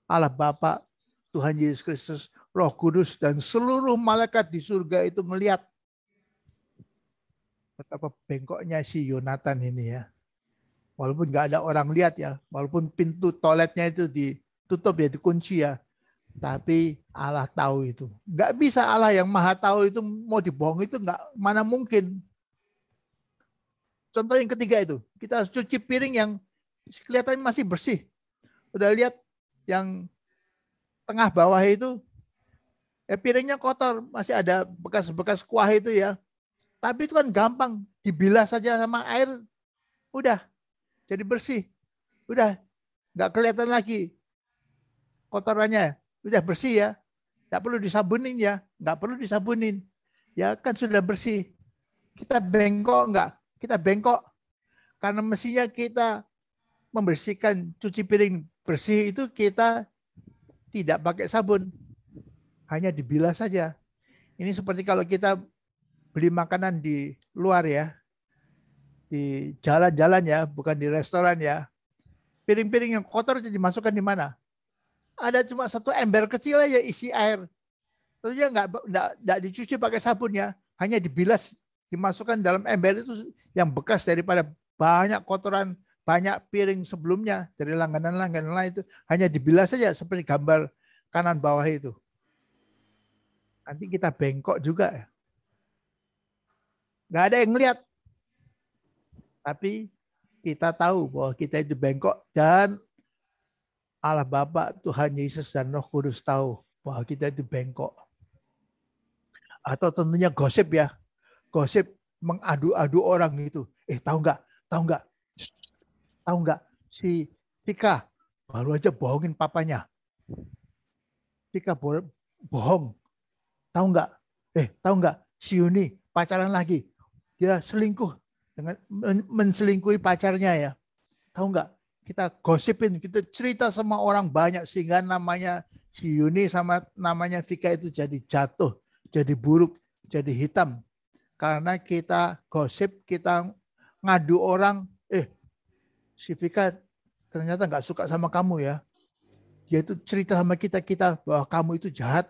Allah Bapa, Tuhan Yesus Kristus, Roh Kudus, dan seluruh malaikat di surga itu melihat betapa bengkoknya si Yonatan ini ya. Walaupun nggak ada orang lihat ya, walaupun pintu toiletnya itu ditutup ya, dikunci ya. Tapi Allah tahu itu. Nggak bisa Allah yang maha tahu itu mau dibohong itu nggak mana mungkin. Contoh yang ketiga itu, kita cuci piring yang kelihatannya masih bersih. Udah lihat yang tengah bawah itu, eh piringnya kotor, masih ada bekas-bekas kuah itu ya. Tapi itu kan gampang, dibilas saja sama air, udah jadi bersih. Udah, nggak kelihatan lagi kotorannya. Sudah bersih ya. Tidak perlu disabunin ya. Nggak perlu disabunin. Ya kan sudah bersih. Kita bengkok enggak? Kita bengkok. Karena mestinya kita membersihkan cuci piring bersih itu kita tidak pakai sabun. Hanya dibilas saja. Ini seperti kalau kita beli makanan di luar ya. Di jalan-jalan ya, bukan di restoran ya. Piring-piring yang kotor jadi masukkan di mana? ada cuma satu ember kecil aja isi air. Tentunya nggak nggak dicuci pakai sabun ya, hanya dibilas dimasukkan dalam ember itu yang bekas daripada banyak kotoran banyak piring sebelumnya dari langganan-langganan lain itu hanya dibilas saja seperti gambar kanan bawah itu. Nanti kita bengkok juga. ya. Gak ada yang ngeliat. Tapi kita tahu bahwa kita itu bengkok dan Allah Bapa, Tuhan Yesus, dan Roh Kudus tahu bahwa kita itu bengkok. Atau tentunya gosip ya. Gosip mengadu-adu orang itu. Eh tahu nggak? Tahu nggak? Tahu nggak? Si Tika baru aja bohongin papanya. Tika bohong. Tahu nggak? Eh tahu nggak? Si Yuni pacaran lagi. Dia selingkuh dengan menselingkuhi pacarnya ya. Tahu nggak? kita gosipin, kita cerita sama orang banyak sehingga namanya si Yuni sama namanya Vika itu jadi jatuh, jadi buruk, jadi hitam. Karena kita gosip, kita ngadu orang, eh si Vika ternyata nggak suka sama kamu ya. Dia itu cerita sama kita, kita bahwa kamu itu jahat,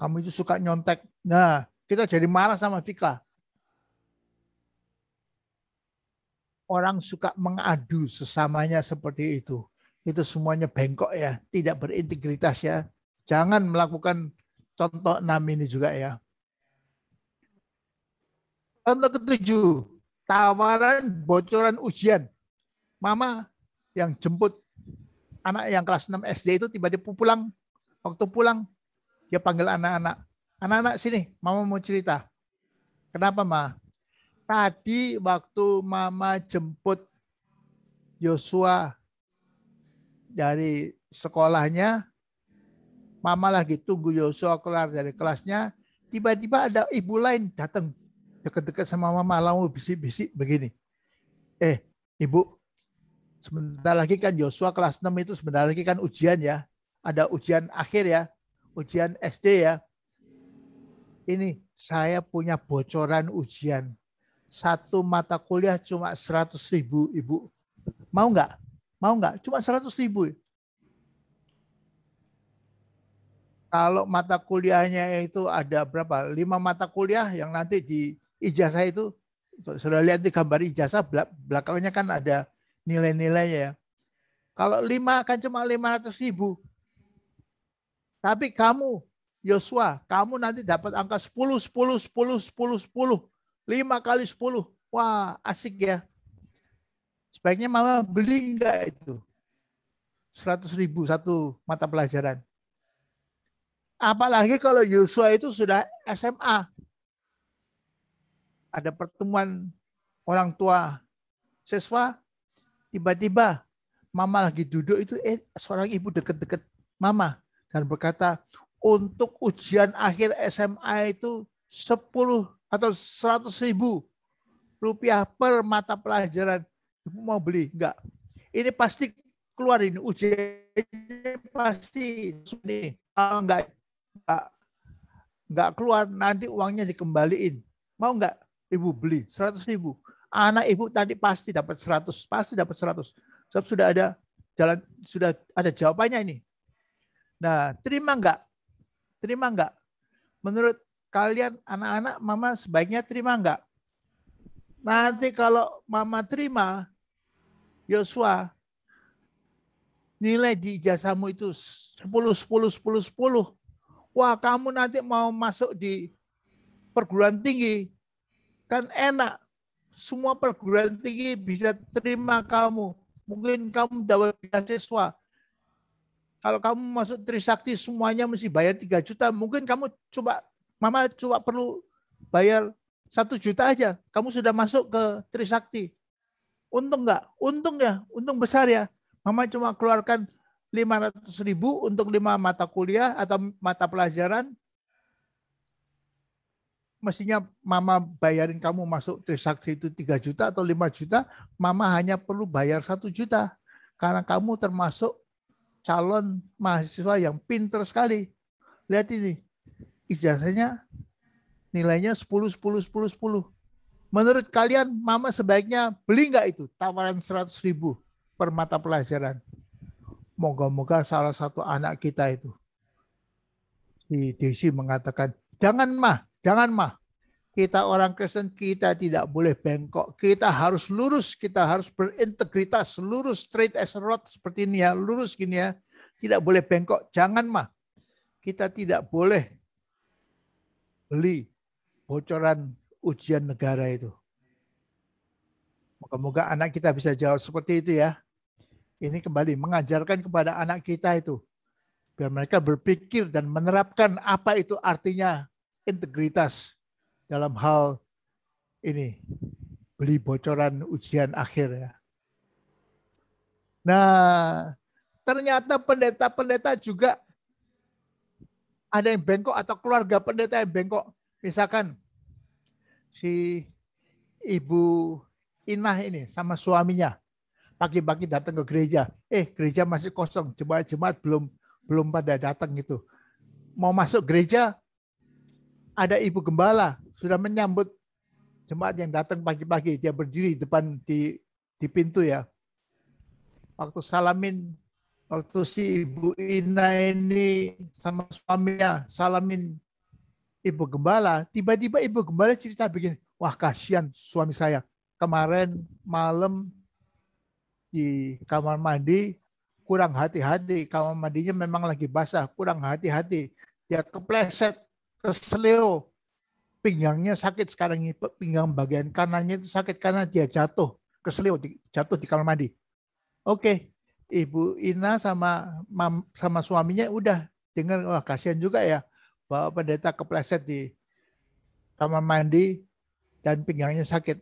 kamu itu suka nyontek. Nah, kita jadi marah sama Vika. orang suka mengadu sesamanya seperti itu. Itu semuanya bengkok ya, tidak berintegritas ya. Jangan melakukan contoh enam ini juga ya. Contoh ketujuh, tawaran bocoran ujian. Mama yang jemput anak yang kelas 6 SD itu tiba-tiba pulang. Waktu pulang, dia panggil anak-anak. Anak-anak sini, mama mau cerita. Kenapa, Ma? Tadi waktu mama jemput Yosua dari sekolahnya, mama lagi tunggu Yosua keluar dari kelasnya, tiba-tiba ada ibu lain datang dekat-dekat sama mama lalu bisik-bisik begini. Eh, ibu, sebentar lagi kan Yosua kelas 6 itu sebentar lagi kan ujian ya. Ada ujian akhir ya, ujian SD ya. Ini saya punya bocoran ujian satu mata kuliah cuma 100 ribu, Ibu. Mau nggak? Mau nggak? Cuma 100 ribu. Kalau mata kuliahnya itu ada berapa? Lima mata kuliah yang nanti di ijazah itu, sudah lihat di gambar ijazah, belakangnya kan ada nilai-nilainya ya. Kalau lima kan cuma lima ratus ribu. Tapi kamu, Yosua, kamu nanti dapat angka 10, 10, 10, 10, 10. 5 kali 10. Wah, asik ya. Sebaiknya mama beli enggak itu? 100 ribu satu mata pelajaran. Apalagi kalau Yusua itu sudah SMA. Ada pertemuan orang tua siswa, tiba-tiba mama lagi duduk itu eh, seorang ibu deket-deket mama dan berkata, untuk ujian akhir SMA itu 10 atau seratus ribu rupiah per mata pelajaran ibu mau beli enggak ini pasti keluar ini ujiannya pasti ini kalau enggak enggak enggak keluar nanti uangnya dikembaliin mau enggak ibu beli seratus ribu anak ibu tadi pasti dapat seratus pasti dapat seratus sebab sudah ada jalan sudah ada jawabannya ini nah terima enggak terima enggak menurut kalian anak-anak mama sebaiknya terima enggak? Nanti kalau mama terima, Yosua, nilai di ijazahmu itu 10, 10, 10, 10. Wah kamu nanti mau masuk di perguruan tinggi, kan enak. Semua perguruan tinggi bisa terima kamu. Mungkin kamu dapat beasiswa. Kalau kamu masuk Trisakti semuanya mesti bayar 3 juta. Mungkin kamu coba Mama cuma perlu bayar satu juta aja. Kamu sudah masuk ke Trisakti. Untung nggak? Untung ya, untung besar ya. Mama cuma keluarkan lima ratus ribu untuk lima mata kuliah atau mata pelajaran. Mestinya mama bayarin kamu masuk Trisakti itu tiga juta atau lima juta. Mama hanya perlu bayar satu juta. Karena kamu termasuk calon mahasiswa yang pinter sekali. Lihat ini, ijazahnya nilainya 10 10 10 10. Menurut kalian mama sebaiknya beli nggak itu tawaran 100 ribu per mata pelajaran? Moga-moga salah satu anak kita itu. Si Desi mengatakan, jangan mah, jangan mah. Kita orang Kristen, kita tidak boleh bengkok. Kita harus lurus, kita harus berintegritas, lurus straight as a rod seperti ini ya, lurus gini ya. Tidak boleh bengkok, jangan mah. Kita tidak boleh beli bocoran ujian negara itu. Moga-moga anak kita bisa jawab seperti itu ya. Ini kembali mengajarkan kepada anak kita itu. Biar mereka berpikir dan menerapkan apa itu artinya integritas dalam hal ini. Beli bocoran ujian akhir ya. Nah, ternyata pendeta-pendeta juga ada yang bengkok atau keluarga pendeta yang bengkok. Misalkan si ibu Inah ini sama suaminya pagi-pagi datang ke gereja. Eh, gereja masih kosong, jemaat-jemaat belum belum pada datang gitu. Mau masuk gereja ada ibu gembala sudah menyambut jemaat yang datang pagi-pagi dia berdiri depan di di pintu ya. Waktu salamin waktu si Ibu Ina ini sama suaminya salamin Ibu Gembala, tiba-tiba Ibu Gembala cerita begini, wah kasihan suami saya, kemarin malam di kamar mandi kurang hati-hati, kamar mandinya memang lagi basah, kurang hati-hati, dia kepleset, kesleo, pinggangnya sakit sekarang ini pinggang bagian kanannya itu sakit karena dia jatuh kesleo jatuh di kamar mandi. Oke, Ibu Ina sama mam, sama suaminya udah dengar wah kasihan juga ya bawa pendeta kepleset di kamar mandi dan pinggangnya sakit.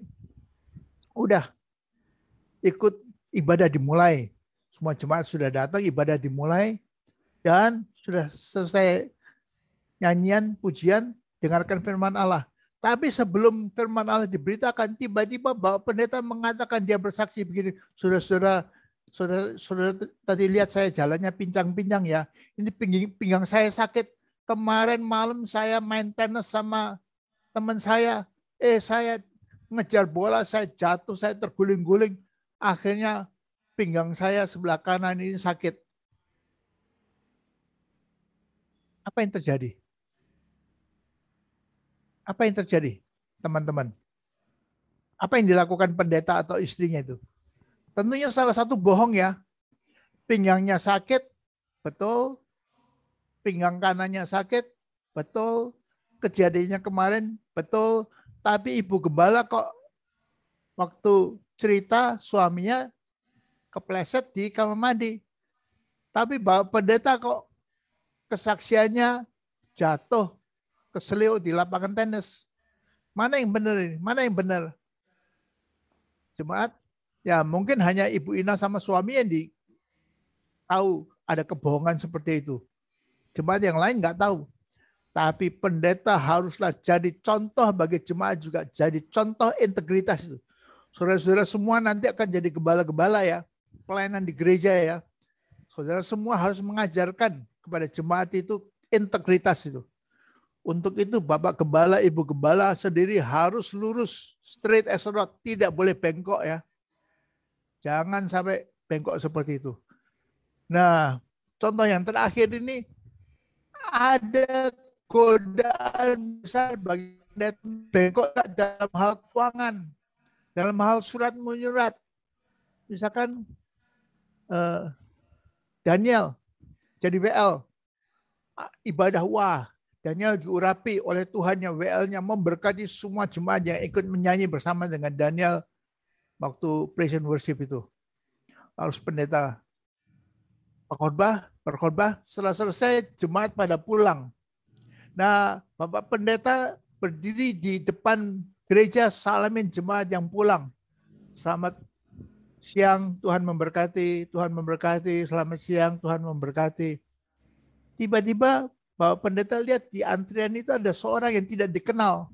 Udah ikut ibadah dimulai. Semua jemaat sudah datang, ibadah dimulai dan sudah selesai nyanyian pujian, dengarkan firman Allah. Tapi sebelum firman Allah diberitakan, tiba-tiba bawa pendeta mengatakan dia bersaksi begini, saudara-saudara Saudara, saudara tadi lihat saya jalannya pincang-pincang ya. Ini pinggang, pinggang saya sakit. Kemarin malam saya main tenis sama teman saya. Eh saya ngejar bola, saya jatuh, saya terguling-guling. Akhirnya pinggang saya sebelah kanan ini sakit. Apa yang terjadi? Apa yang terjadi, teman-teman? Apa yang dilakukan pendeta atau istrinya itu? Tentunya salah satu bohong ya. Pinggangnya sakit, betul. Pinggang kanannya sakit, betul. Kejadiannya kemarin, betul. Tapi ibu gembala kok waktu cerita suaminya kepleset di kamar mandi. Tapi bapak pendeta kok kesaksiannya jatuh keselio di lapangan tenis. Mana yang benar ini? Mana yang benar? Jemaat, Ya mungkin hanya Ibu Ina sama suami yang di, tahu ada kebohongan seperti itu. Jemaat yang lain nggak tahu. Tapi pendeta haruslah jadi contoh bagi jemaat juga. Jadi contoh integritas itu. Saudara-saudara semua nanti akan jadi gembala-gembala ya. Pelayanan di gereja ya. Saudara semua harus mengajarkan kepada jemaat itu integritas itu. Untuk itu Bapak Gembala, Ibu Gembala sendiri harus lurus, straight as a rock, tidak boleh bengkok ya. Jangan sampai bengkok seperti itu. Nah, contoh yang terakhir ini ada godaan besar bagi bengkok dalam hal keuangan, dalam hal surat menyurat. Misalkan eh, Daniel jadi WL, ibadah wah, Daniel diurapi oleh Tuhan yang WL-nya memberkati semua jemaat yang ikut menyanyi bersama dengan Daniel waktu praise and worship itu. Harus pendeta perkhotbah, berkhotbah, setelah selesai jemaat pada pulang. Nah, Bapak pendeta berdiri di depan gereja salamin jemaat yang pulang. Selamat siang, Tuhan memberkati, Tuhan memberkati, selamat siang, Tuhan memberkati. Tiba-tiba Bapak pendeta lihat di antrian itu ada seorang yang tidak dikenal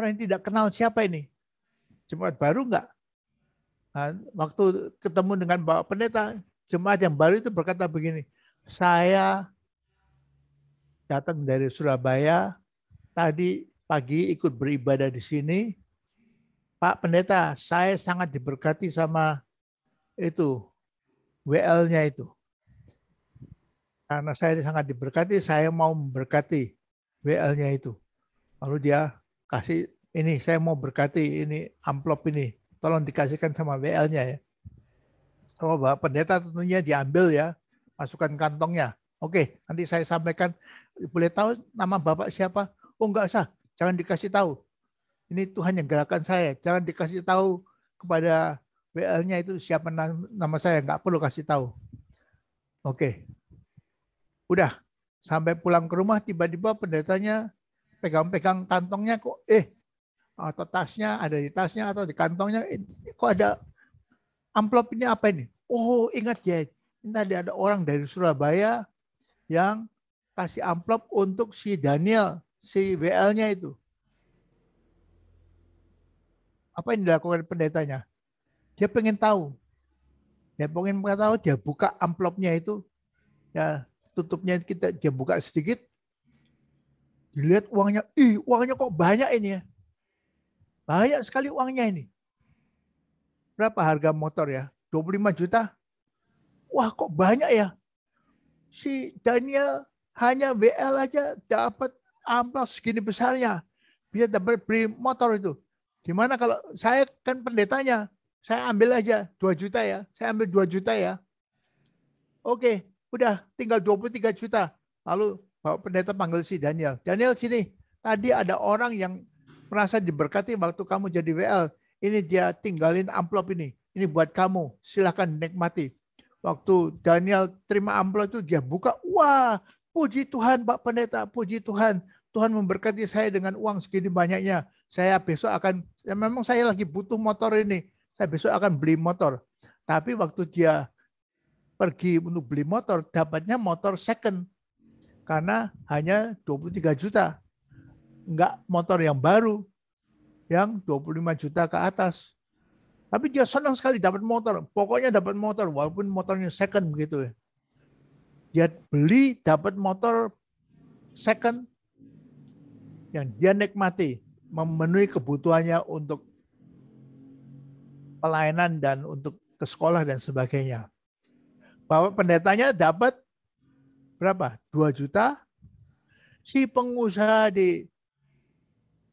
orang yang tidak kenal siapa ini? Jemaat baru enggak? Nah, waktu ketemu dengan Bapak Pendeta, jemaat yang baru itu berkata begini, saya datang dari Surabaya, tadi pagi ikut beribadah di sini, Pak Pendeta, saya sangat diberkati sama itu WL-nya itu. Karena saya sangat diberkati, saya mau memberkati WL-nya itu. Lalu dia kasih ini saya mau berkati ini amplop ini tolong dikasihkan sama bl nya ya. Sama Bapak Pendeta tentunya diambil ya, masukkan kantongnya. Oke, nanti saya sampaikan. Boleh tahu nama Bapak siapa? Oh enggak usah, jangan dikasih tahu. Ini Tuhan yang gerakan saya. Jangan dikasih tahu kepada bl nya itu siapa nama saya. Enggak perlu kasih tahu. Oke. Udah, sampai pulang ke rumah tiba-tiba pendetanya pegang-pegang kantongnya kok eh atau tasnya ada di tasnya atau di kantongnya eh, kok ada amplop ini apa ini? Oh ingat ya ini tadi ada orang dari Surabaya yang kasih amplop untuk si Daniel si wl nya itu. Apa yang dilakukan pendetanya? Dia pengen tahu. Dia pengen tahu, dia buka amplopnya itu. Ya, tutupnya kita dia buka sedikit, Dilihat uangnya, ih uangnya kok banyak ini ya. Banyak sekali uangnya ini. Berapa harga motor ya? 25 juta? Wah kok banyak ya? Si Daniel hanya WL aja dapat amplas segini besarnya. Bisa dapat beli motor itu. Gimana kalau saya kan pendetanya, saya ambil aja 2 juta ya. Saya ambil 2 juta ya. Oke, udah tinggal 23 juta. Lalu Pak Pendeta panggil si Daniel. Daniel sini, tadi ada orang yang merasa diberkati waktu kamu jadi WL. Ini dia tinggalin amplop ini. Ini buat kamu, silahkan nikmati. Waktu Daniel terima amplop itu dia buka, wah puji Tuhan Pak Pendeta, puji Tuhan. Tuhan memberkati saya dengan uang segini banyaknya. Saya besok akan, ya memang saya lagi butuh motor ini. Saya besok akan beli motor. Tapi waktu dia pergi untuk beli motor, dapatnya motor second karena hanya 23 juta. Enggak motor yang baru, yang 25 juta ke atas. Tapi dia senang sekali dapat motor. Pokoknya dapat motor, walaupun motornya second begitu ya. Dia beli dapat motor second yang dia nikmati, memenuhi kebutuhannya untuk pelayanan dan untuk ke sekolah dan sebagainya. Bahwa pendetanya dapat berapa? 2 juta. Si pengusaha di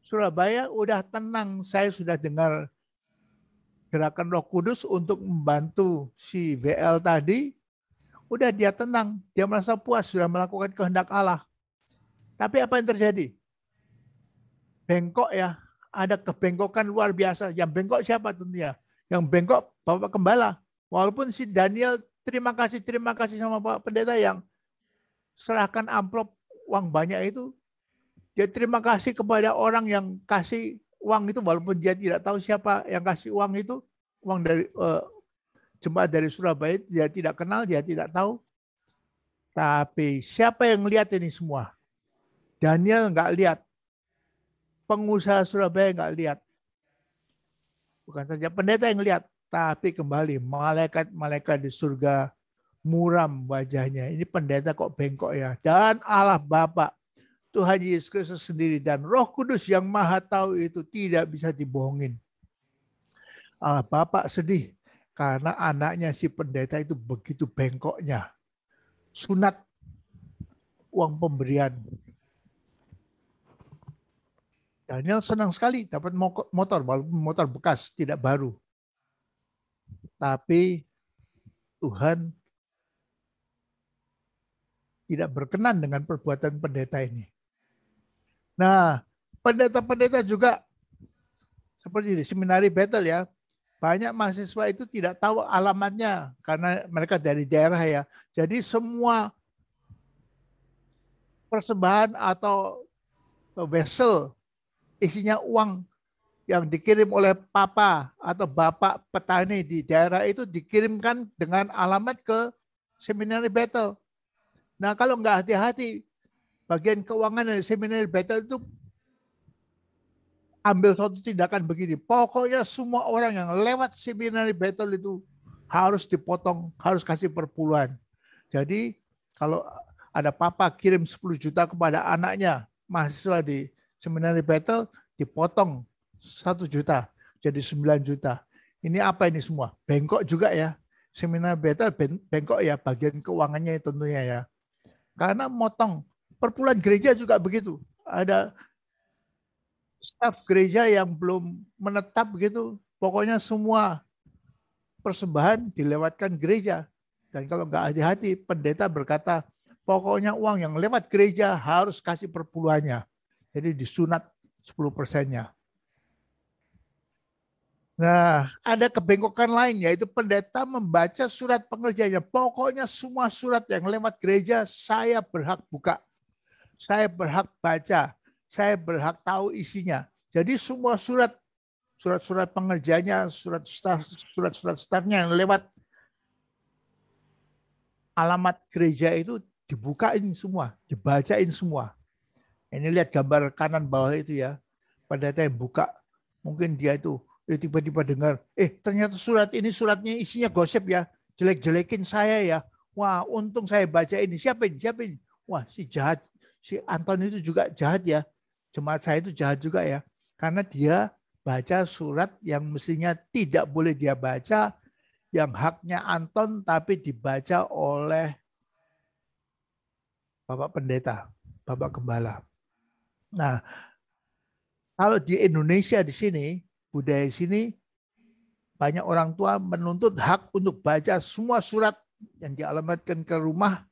Surabaya udah tenang. Saya sudah dengar gerakan Roh Kudus untuk membantu si BL tadi. Udah dia tenang, dia merasa puas sudah melakukan kehendak Allah. Tapi apa yang terjadi? Bengkok ya, ada kebengkokan luar biasa. Yang bengkok siapa tentunya? Yang bengkok Bapak Kembala. Walaupun si Daniel terima kasih, terima kasih sama Pak Pendeta yang serahkan amplop uang banyak itu, dia terima kasih kepada orang yang kasih uang itu walaupun dia tidak tahu siapa yang kasih uang itu, uang dari uh, jemaat dari Surabaya dia tidak kenal, dia tidak tahu. Tapi siapa yang lihat ini semua? Daniel nggak lihat. Pengusaha Surabaya nggak lihat. Bukan saja pendeta yang lihat, tapi kembali malaikat-malaikat di surga muram wajahnya. Ini pendeta kok bengkok ya. Dan Allah Bapa Tuhan Yesus Kristus sendiri dan Roh Kudus yang Maha Tahu itu tidak bisa dibohongin. Allah Bapa sedih karena anaknya si pendeta itu begitu bengkoknya. Sunat uang pemberian. Daniel senang sekali dapat motor, walaupun motor bekas, tidak baru. Tapi Tuhan tidak berkenan dengan perbuatan pendeta ini. Nah, pendeta-pendeta juga seperti di seminari battle ya, banyak mahasiswa itu tidak tahu alamatnya karena mereka dari daerah ya. Jadi semua persembahan atau vessel isinya uang yang dikirim oleh papa atau bapak petani di daerah itu dikirimkan dengan alamat ke seminari battle. Nah kalau nggak hati-hati, bagian keuangan dari seminar battle itu ambil suatu tindakan begini. Pokoknya semua orang yang lewat seminar battle itu harus dipotong, harus kasih perpuluhan. Jadi kalau ada papa kirim 10 juta kepada anaknya, mahasiswa di seminar battle, dipotong 1 juta jadi 9 juta. Ini apa ini semua? Bengkok juga ya. Seminar battle bengkok ya bagian keuangannya tentunya ya. Karena motong. Perpuluhan gereja juga begitu. Ada staf gereja yang belum menetap begitu, Pokoknya semua persembahan dilewatkan gereja. Dan kalau nggak hati-hati, pendeta berkata, pokoknya uang yang lewat gereja harus kasih perpuluhannya. Jadi disunat 10 persennya. Nah, ada kebengkokan lain yaitu pendeta membaca surat pengerjanya. Pokoknya semua surat yang lewat gereja saya berhak buka. Saya berhak baca, saya berhak tahu isinya. Jadi semua surat surat-surat pengerjanya, surat staff, surat-surat stafnya yang lewat alamat gereja itu dibukain semua, dibacain semua. Ini lihat gambar kanan bawah itu ya. Pendeta yang buka, mungkin dia itu Eh, tiba-tiba dengar, eh ternyata surat ini suratnya isinya gosip ya, jelek-jelekin saya ya. Wah untung saya baca ini, siapa ini, siapa ini? Wah si jahat, si Anton itu juga jahat ya. Jemaat saya itu jahat juga ya. Karena dia baca surat yang mestinya tidak boleh dia baca, yang haknya Anton tapi dibaca oleh Bapak Pendeta, Bapak Gembala. Nah, kalau di Indonesia di sini, budaya sini banyak orang tua menuntut hak untuk baca semua surat yang dialamatkan ke rumah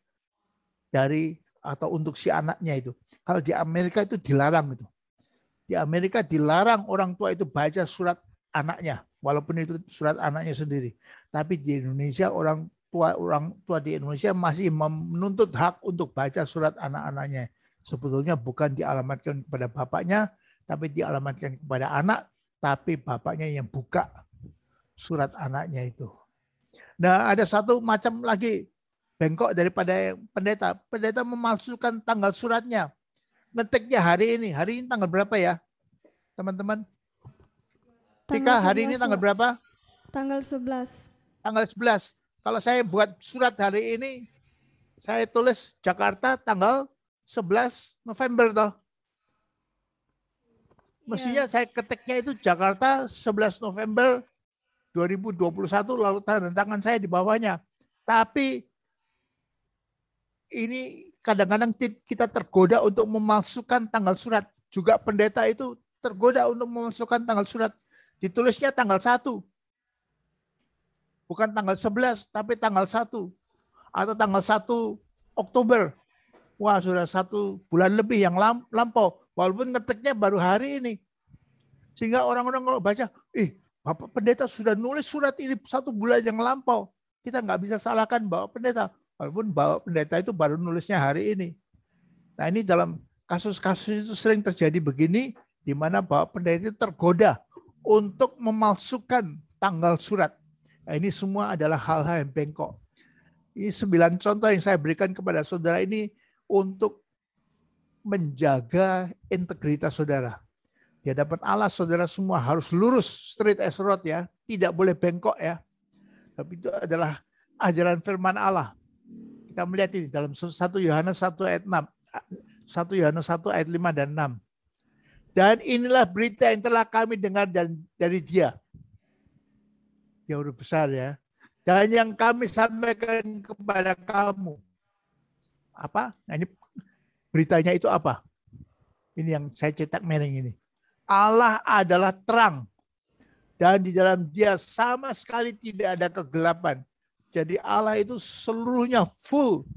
dari atau untuk si anaknya itu. Kalau di Amerika itu dilarang itu. Di Amerika dilarang orang tua itu baca surat anaknya, walaupun itu surat anaknya sendiri. Tapi di Indonesia orang tua orang tua di Indonesia masih menuntut hak untuk baca surat anak-anaknya. Sebetulnya bukan dialamatkan kepada bapaknya, tapi dialamatkan kepada anak tapi bapaknya yang buka surat anaknya itu. Nah, ada satu macam lagi bengkok daripada pendeta. Pendeta memasukkan tanggal suratnya. Ngetiknya hari ini. Hari ini tanggal berapa ya? Teman-teman? Tika, hari ini tanggal berapa? Tanggal 11. Tanggal 11. Kalau saya buat surat hari ini, saya tulis Jakarta tanggal 11 November toh. Mestinya yeah. saya ketiknya itu Jakarta 11 November 2021 lalu tanda tangan saya di bawahnya. Tapi ini kadang-kadang kita tergoda untuk memasukkan tanggal surat. Juga pendeta itu tergoda untuk memasukkan tanggal surat. Ditulisnya tanggal 1. Bukan tanggal 11, tapi tanggal 1. Atau tanggal 1 Oktober. Wah, sudah satu bulan lebih yang lampau. Walaupun ngeteknya baru hari ini. Sehingga orang-orang kalau baca, ih Bapak Pendeta sudah nulis surat ini satu bulan yang lampau. Kita nggak bisa salahkan Bapak Pendeta. Walaupun Bapak Pendeta itu baru nulisnya hari ini. Nah ini dalam kasus-kasus itu sering terjadi begini, di mana Bapak Pendeta itu tergoda untuk memalsukan tanggal surat. Nah, ini semua adalah hal-hal yang bengkok. Ini sembilan contoh yang saya berikan kepada saudara ini untuk menjaga integritas saudara. Di hadapan Allah saudara semua harus lurus, straight as road ya. Tidak boleh bengkok ya. Tapi itu adalah ajaran firman Allah. Kita melihat ini dalam 1 Yohanes 1 ayat 6. 1 Yohanes 1 ayat 5 dan 6. Dan inilah berita yang telah kami dengar dan dari dia. Yang huruf besar ya. Dan yang kami sampaikan kepada kamu. Apa? Nah, ini Beritanya itu apa? Ini yang saya cetak mereng ini. Allah adalah terang dan di dalam dia sama sekali tidak ada kegelapan. Jadi Allah itu seluruhnya full.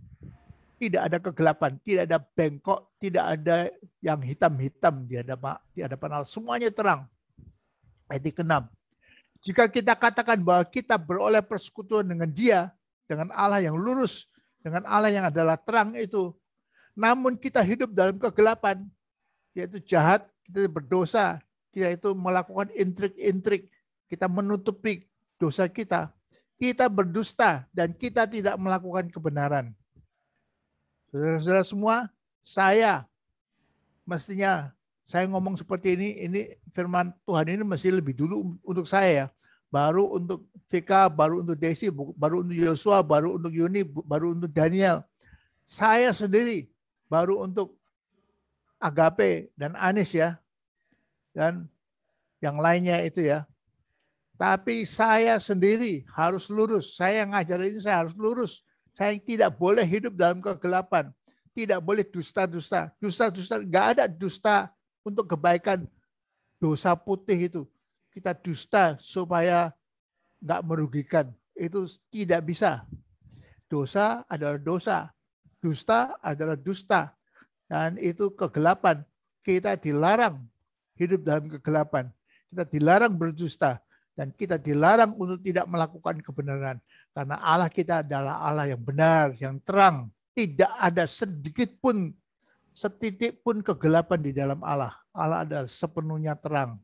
Tidak ada kegelapan, tidak ada bengkok, tidak ada yang hitam-hitam di hadapan, di hadapan Allah. Semuanya terang. Ayat ke Jika kita katakan bahwa kita beroleh persekutuan dengan dia, dengan Allah yang lurus, dengan Allah yang adalah terang itu, namun kita hidup dalam kegelapan, yaitu jahat, kita berdosa, kita itu melakukan intrik-intrik, kita menutupi dosa kita, kita berdusta, dan kita tidak melakukan kebenaran. Saudara-saudara semua, saya mestinya saya ngomong seperti ini, ini firman Tuhan ini mesti lebih dulu untuk saya ya. Baru untuk VK, baru untuk Desi, baru untuk Yosua, baru untuk Yuni, baru untuk Daniel. Saya sendiri baru untuk Agape dan Anis ya. Dan yang lainnya itu ya. Tapi saya sendiri harus lurus. Saya yang ngajar ini saya harus lurus. Saya tidak boleh hidup dalam kegelapan. Tidak boleh dusta-dusta. Dusta-dusta. Gak ada dusta untuk kebaikan dosa putih itu. Kita dusta supaya nggak merugikan. Itu tidak bisa. Dosa adalah dosa dusta adalah dusta dan itu kegelapan. Kita dilarang hidup dalam kegelapan. Kita dilarang berdusta dan kita dilarang untuk tidak melakukan kebenaran karena Allah kita adalah Allah yang benar, yang terang. Tidak ada sedikit pun setitik pun kegelapan di dalam Allah. Allah adalah sepenuhnya terang.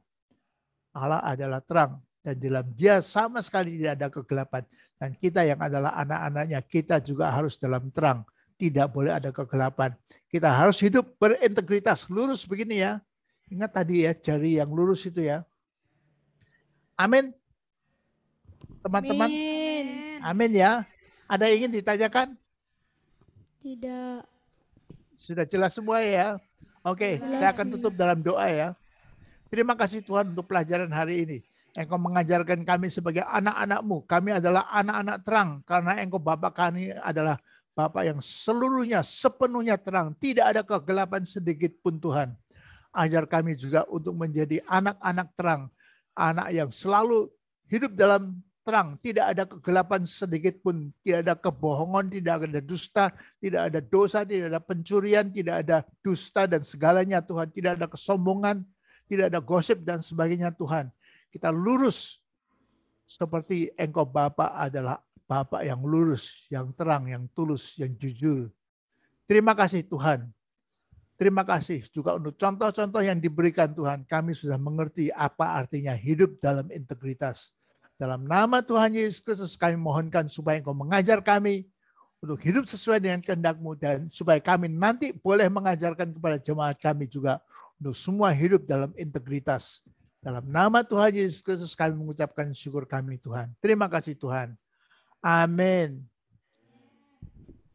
Allah adalah terang dan dalam dia sama sekali tidak ada kegelapan. Dan kita yang adalah anak-anaknya, kita juga harus dalam terang tidak boleh ada kegelapan. Kita harus hidup berintegritas, lurus begini ya. Ingat tadi ya, jari yang lurus itu ya. Amin. Teman-teman. Amin. Amin ya. Ada yang ingin ditanyakan? Tidak. Sudah jelas semua ya. Oke, jelas saya akan tutup dalam doa ya. Terima kasih Tuhan untuk pelajaran hari ini. Engkau mengajarkan kami sebagai anak-anakmu. Kami adalah anak-anak terang karena engkau Bapa kami adalah Bapak yang seluruhnya sepenuhnya terang, tidak ada kegelapan sedikit pun Tuhan. Ajar kami juga untuk menjadi anak-anak terang, anak yang selalu hidup dalam terang, tidak ada kegelapan sedikit pun, tidak ada kebohongan, tidak ada dusta, tidak ada dosa, tidak ada pencurian, tidak ada dusta dan segalanya Tuhan, tidak ada kesombongan, tidak ada gosip dan sebagainya Tuhan. Kita lurus seperti Engkau Bapa adalah Bapak yang lurus, yang terang, yang tulus, yang jujur. Terima kasih Tuhan. Terima kasih juga untuk contoh-contoh yang diberikan Tuhan. Kami sudah mengerti apa artinya hidup dalam integritas. Dalam nama Tuhan Yesus Kristus kami mohonkan supaya Engkau mengajar kami untuk hidup sesuai dengan kehendak-Mu dan supaya kami nanti boleh mengajarkan kepada jemaat kami juga untuk semua hidup dalam integritas. Dalam nama Tuhan Yesus Kristus kami mengucapkan syukur kami Tuhan. Terima kasih Tuhan. Amen.